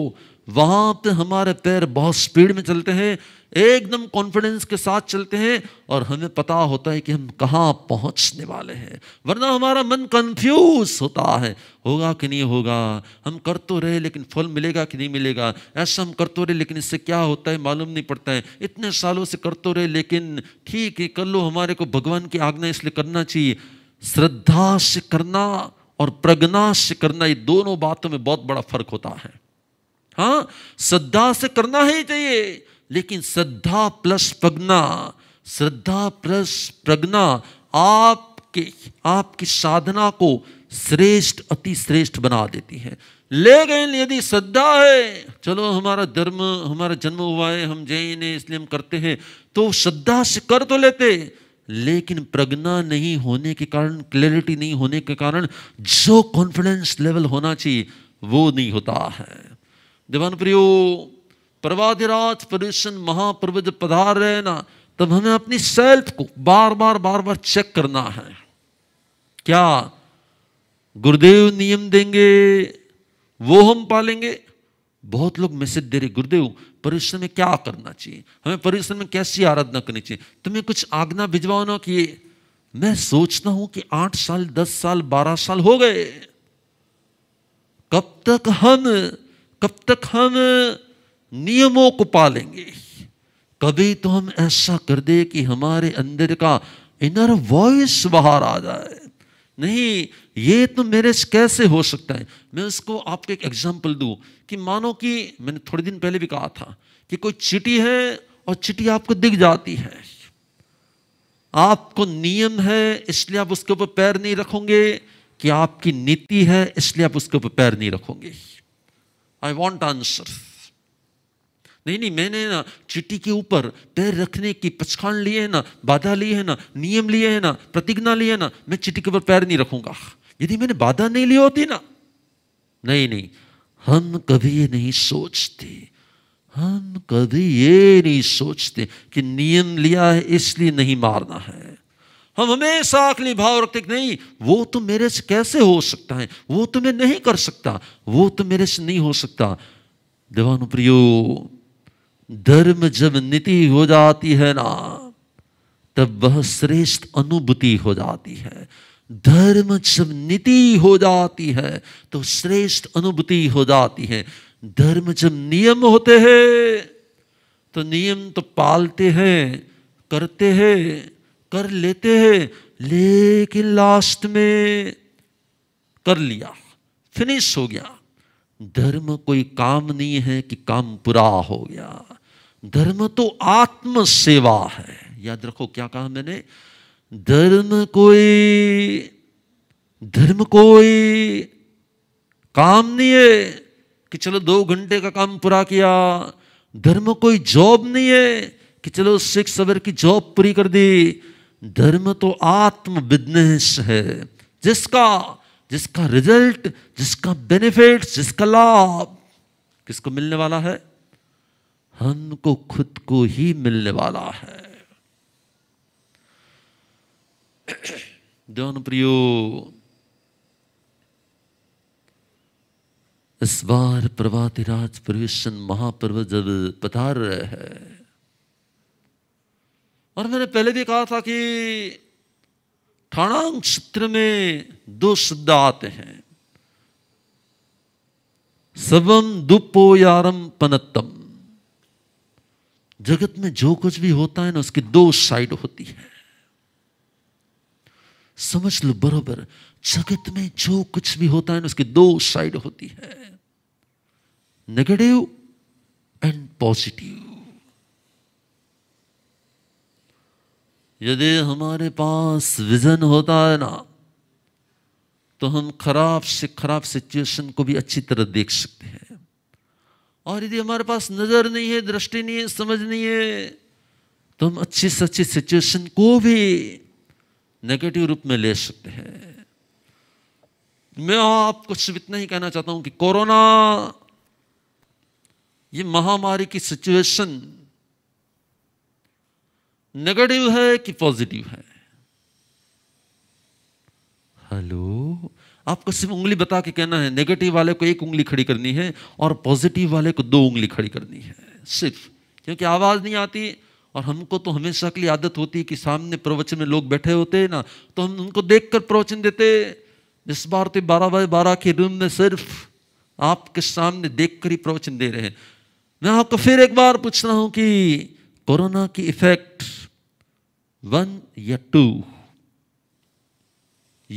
वहां पे हमारे पैर बहुत स्पीड में चलते हैं एकदम कॉन्फिडेंस के साथ चलते हैं और हमें पता होता है कि हम कहाँ पहुंचने वाले हैं वरना हमारा मन कंफ्यूज होता है होगा कि नहीं होगा हम कर तो रहे लेकिन फल मिलेगा कि नहीं मिलेगा ऐसा हम कर तो रहे लेकिन इससे क्या होता है मालूम नहीं पड़ता है इतने सालों से कर तो रहे लेकिन ठीक है कर लो हमारे को भगवान की आज्ञा इसलिए करना चाहिए श्रद्धा से करना और प्रज्ञा से करना ये दोनों बातों में बहुत बड़ा फर्क होता है हाँ श्रद्धा से करना ही चाहिए लेकिन श्रद्धा प्लस प्रज्ञा श्रद्धा प्लस प्रज्ञा आपके आपकी साधना को श्रेष्ठ अति श्रेष्ठ बना देती है लेकिन यदि श्रद्धा है चलो हमारा धर्म हमारा जन्म हुआ है हम जैन है इसलिए हम करते हैं तो श्रद्धा से कर तो लेते लेकिन प्रज्ञा नहीं होने के कारण क्लैरिटी नहीं होने के कारण जो कॉन्फिडेंस लेवल होना चाहिए वो नहीं होता है देवन प्रियो प्रवादिराज पर्यूषण महाप्रवज पधार रहे ना तब हमें अपनी सेल्फ को बार बार बार बार चेक करना है क्या गुरुदेव नियम देंगे वो हम पालेंगे बहुत लोग मैसेज दे रहे गुरुदेव परिश्रम में क्या करना चाहिए हमें परिश्रम में कैसी आराधना करनी चाहिए तुम्हें कुछ आज्ञा भिजवाना कि मैं सोचता हूं कि आठ साल दस साल बारह साल हो गए कब तक हम कब तक हम नियमों को पालेंगे कभी तो हम ऐसा कर दे कि हमारे अंदर का इनर वॉइस बाहर आ जाए नहीं ये तो मेरे कैसे हो सकता है मैं उसको आपको एक एग्जाम्पल दू कि मानो कि मैंने थोड़े दिन पहले भी कहा था कि कोई चिटी है और चिटी आपको दिख जाती है आपको नियम है इसलिए आप उसके ऊपर पैर नहीं रखोगे कि आपकी नीति है इसलिए आप उसके ऊपर पैर नहीं रखोगे आई वॉन्ट आंसर नहीं नहीं मैंने ना चिट्ठी के ऊपर पैर रखने की पचखान लिए है ना बाधा लिए है ना नियम लिए है ना प्रतिज्ञा लिए है ना मैं चिट्ठी के ऊपर पैर नहीं रखूंगा यदि मैंने बाधा नहीं ली होती ना नहीं नहीं हम कभी ये नहीं सोचते हम कभी ये नहीं सोचते कि नियम लिया है इसलिए नहीं मारना है हम हमेशा आखिरी भाव रखते नहीं वो तो मेरे से कैसे हो सकता है वो तो मैं नहीं कर सकता वो तो मेरे से नहीं हो सकता देवानुप्रियो धर्म जब नीति हो जाती है ना तब वह श्रेष्ठ अनुभूति हो जाती है धर्म जब नीति हो जाती है तो श्रेष्ठ अनुभूति हो जाती है धर्म जब नियम होते हैं तो नियम तो पालते हैं करते हैं कर लेते हैं लेकिन लास्ट में कर लिया फिनिश हो गया धर्म कोई काम नहीं है कि काम पूरा हो गया धर्म तो आत्म सेवा है याद रखो क्या कहा मैंने धर्म कोई धर्म कोई काम नहीं है कि चलो दो घंटे का काम पूरा किया धर्म कोई जॉब नहीं है कि चलो सिक्स अवर की जॉब पूरी कर दी धर्म तो आत्म बिजनेस है जिसका जिसका रिजल्ट जिसका बेनिफिट जिसका लाभ किसको मिलने वाला है हमको खुद को ही मिलने वाला है जौन प्रियो इस बार प्रभातिराज प्रवेशन महापर्व जब पधार रहे हैं और मैंने पहले भी कहा था कि ठाणांग क्षेत्र में दो शब्द आते हैं सबम दुपो यारम पनत्तम जगत में जो कुछ भी होता है ना उसकी दो साइड होती है समझ लो बरोबर जगत में जो कुछ भी होता है ना उसकी दो साइड होती है नेगेटिव एंड पॉजिटिव यदि हमारे पास विजन होता है ना तो हम खराब से खराब सिचुएशन को भी अच्छी तरह देख सकते हैं और यदि हमारे पास नज़र नहीं है दृष्टि नहीं है समझ नहीं है तो हम अच्छी से अच्छी सिचुएशन को भी नेगेटिव रूप में ले सकते हैं मैं आप कुछ इतना ही कहना चाहता हूं कि कोरोना ये महामारी की सिचुएशन नेगेटिव है कि पॉजिटिव है हेलो आपको सिर्फ उंगली बता के कहना है नेगेटिव वाले को एक उंगली खड़ी करनी है और पॉजिटिव वाले को दो उंगली खड़ी करनी है सिर्फ क्योंकि आवाज़ नहीं आती और हमको तो हमेशा के लिए आदत होती है कि सामने प्रवचन में लोग बैठे होते हैं ना तो हम उनको देख कर प्रवचन देते इस बार तो बारह बाय बारह के रूम में सिर्फ आपके सामने देख कर ही प्रवचन दे रहे हैं मैं आपको फिर एक बार पूछ रहा हूं कि कोरोना की इफेक्ट वन या टू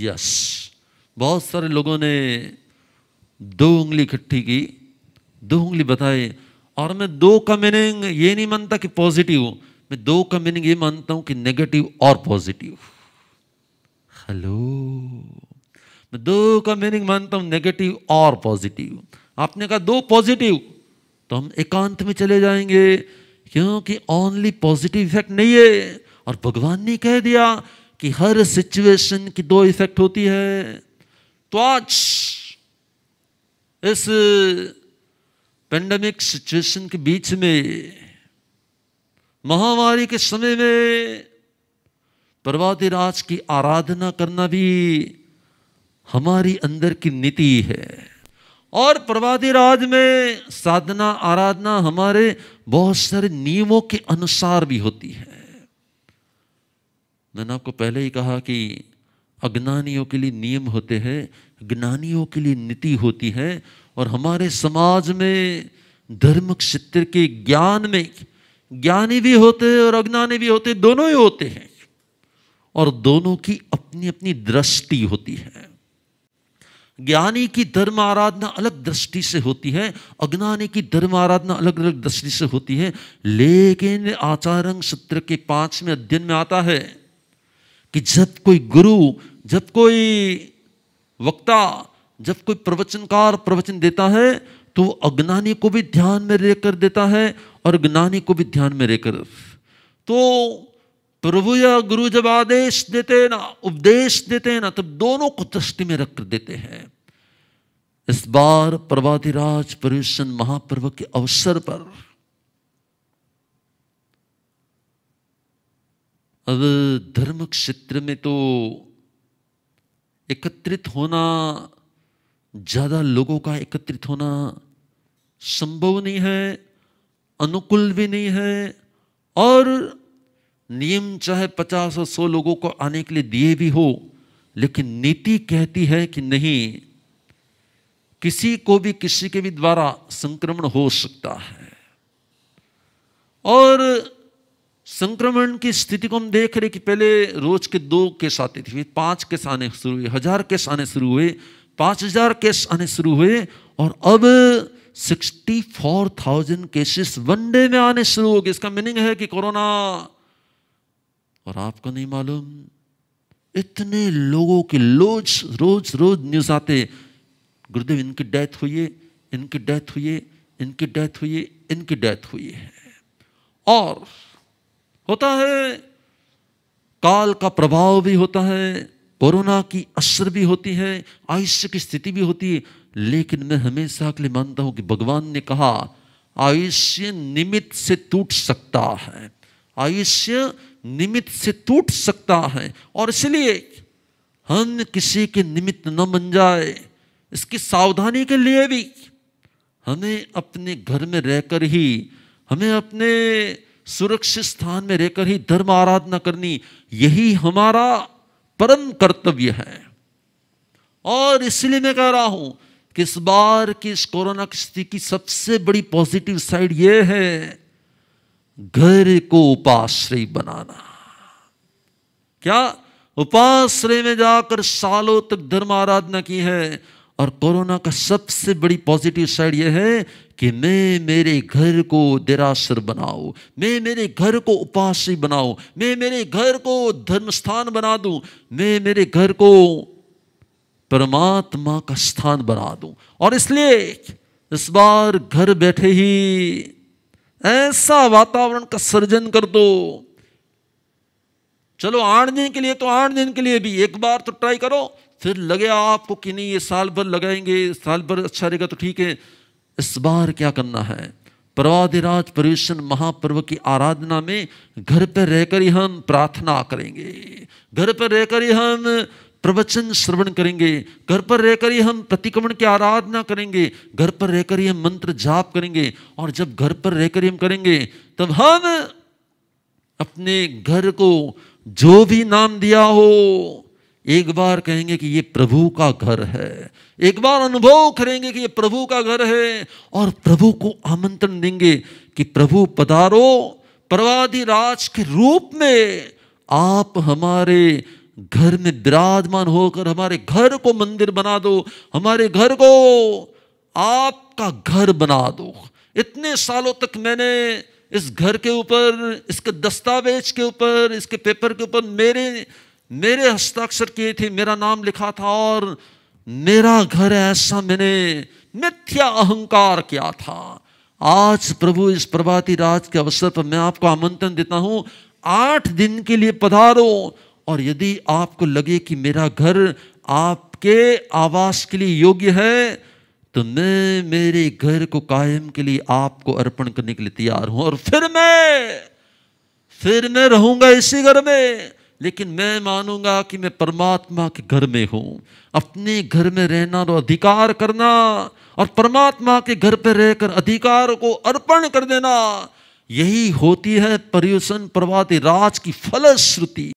यस बहुत सारे लोगों ने दो उंगली इकट्ठी की दो उंगली बताए और मैं दो का मीनिंग ये नहीं मानता कि पॉजिटिव मैं दो का मीनिंग ये मानता हूं कि नेगेटिव और पॉजिटिव हेलो मैं दो का मीनिंग मानता हूं नेगेटिव और पॉजिटिव आपने कहा दो पॉजिटिव तो हम एकांत में चले जाएंगे क्योंकि ओनली पॉजिटिव इफेक्ट नहीं है और भगवान ने कह दिया कि हर सिचुएशन की दो इफेक्ट होती है तो आज इस पेंडेमिक सिचुएशन के बीच में महामारी के समय में राज की आराधना करना भी हमारी अंदर की नीति है और प्रभाती राज में साधना आराधना हमारे बहुत सारे नियमों के अनुसार भी होती है मैंने आपको पहले ही कहा कि अज्ञानियों के लिए नियम होते हैं ज्ञानियों के लिए नीति होती है और हमारे समाज में धर्म क्षेत्र के ज्ञान में ज्ञानी भी होते हैं और अज्ञानी भी होते दोनों ही होते हैं और दोनों की अपनी अपनी दृष्टि होती है ज्ञानी की धर्म आराधना अलग दृष्टि से होती है अज्ञानी की धर्म आराधना अलग अलग दृष्टि से होती है लेकिन आचारण सूत्र के पांचवें अध्ययन में आता है कि जब कोई गुरु जब कोई वक्ता जब कोई प्रवचनकार प्रवचन देता है तो वो अज्ञानी को भी ध्यान में लेकर देता है और ज्ञानी को भी ध्यान में लेकर तो प्रभु या गुरु जब आदेश देते ना उपदेश देते ना तब तो दोनों को दृष्टि में रख देते हैं इस बार प्रभातिराज पर्यूषण महापर्व के अवसर पर अब धर्म क्षेत्र में तो एकत्रित होना ज़्यादा लोगों का एकत्रित होना संभव नहीं है अनुकूल भी नहीं है और नियम चाहे पचास और सौ लोगों को आने के लिए दिए भी हो लेकिन नीति कहती है कि नहीं किसी को भी किसी के भी द्वारा संक्रमण हो सकता है और संक्रमण की स्थिति को हम देख रहे कि पहले रोज के दो केस आते थे पांच केस आने शुरू हुए हजार केस आने शुरू हुए पांच हजार केस आने शुरू हुए और अब sixty four thousand cases one day में आने शुरू हो गए इसका मीनिंग है कि कोरोना और आपको नहीं मालूम इतने लोगों के रोज रोज रोज न्यूज आते गुरुदेव इनकी डेथ हुई है इनकी डेथ हुई है इनकी डेथ हुई है इनकी डेथ हुई है और होता है काल का प्रभाव भी होता है कोरोना की असर भी होती है आयुष्य की स्थिति भी होती है लेकिन मैं हमेशा के लिए मानता हूं कि भगवान ने कहा आयुष्य निमित्त से टूट सकता है आयुष्य निमित्त से टूट सकता है और इसलिए हम किसी के निमित्त न बन जाए इसकी सावधानी के लिए भी हमें अपने घर में रहकर ही हमें अपने सुरक्षित स्थान में रहकर ही धर्म आराधना करनी यही हमारा परम कर्तव्य है और इसलिए मैं कह रहा हूं कि इस बार की इस कोरोना की स्थिति की सबसे बड़ी पॉजिटिव साइड यह है घर को उपाश्रय बनाना क्या उपाश्रय में जाकर सालों तक धर्म आराधना की है और कोरोना का सबसे बड़ी पॉजिटिव साइड यह है कि मैं मेरे घर को दिरासर बनाओ मैं मेरे घर को उपाश्रय बनाऊ मैं मेरे घर को धर्म स्थान बना दूं मैं मेरे घर को परमात्मा का स्थान बना दूं और इसलिए इस बार घर बैठे ही ऐसा वातावरण का सर्जन कर दो चलो आठ दिन के लिए तो आठ दिन के लिए भी एक बार तो ट्राई करो फिर लगे आपको कि नहीं ये साल भर लगाएंगे साल भर अच्छा रहेगा तो ठीक है इस बार क्या करना है प्रवादिराज परिवेशन महापर्व की आराधना में घर पर रहकर ही हम प्रार्थना करेंगे घर पर रहकर ही हम प्रवचन श्रवण करेंगे घर पर रहकर ही हम प्रतिक्रमण की आराधना करेंगे घर पर रहकर ही हम मंत्र जाप करेंगे और जब घर पर रहकर ही हम करेंगे तब हम अपने घर को जो भी नाम दिया हो एक बार कहेंगे कि ये प्रभु का घर है एक बार अनुभव करेंगे कि ये प्रभु का घर है और प्रभु को आमंत्रण देंगे कि प्रभु प्रवादी राज के रूप में आप हमारे घर में विराजमान होकर हमारे घर को मंदिर बना दो हमारे घर को आपका घर बना दो इतने सालों तक मैंने इस घर के ऊपर इसके दस्तावेज के ऊपर इसके पेपर के ऊपर मेरे मेरे हस्ताक्षर किए थे मेरा नाम लिखा था और मेरा घर ऐसा मैंने मिथ्या अहंकार किया था आज प्रभु इस प्रभाती राज के अवसर पर मैं आपको आमंत्रण देता हूं आठ दिन के लिए पधारो और यदि आपको लगे कि मेरा घर आपके आवास के लिए योग्य है तो मैं मेरे घर को कायम के लिए आपको अर्पण करने के लिए तैयार हूं और फिर मैं फिर मैं रहूंगा इसी घर में लेकिन मैं मानूंगा कि मैं परमात्मा के घर में हूं अपने घर में रहना और तो अधिकार करना और परमात्मा के घर पर रहकर अधिकार को अर्पण कर देना यही होती है पर्यूषण प्रवादी राज की फलश्रुति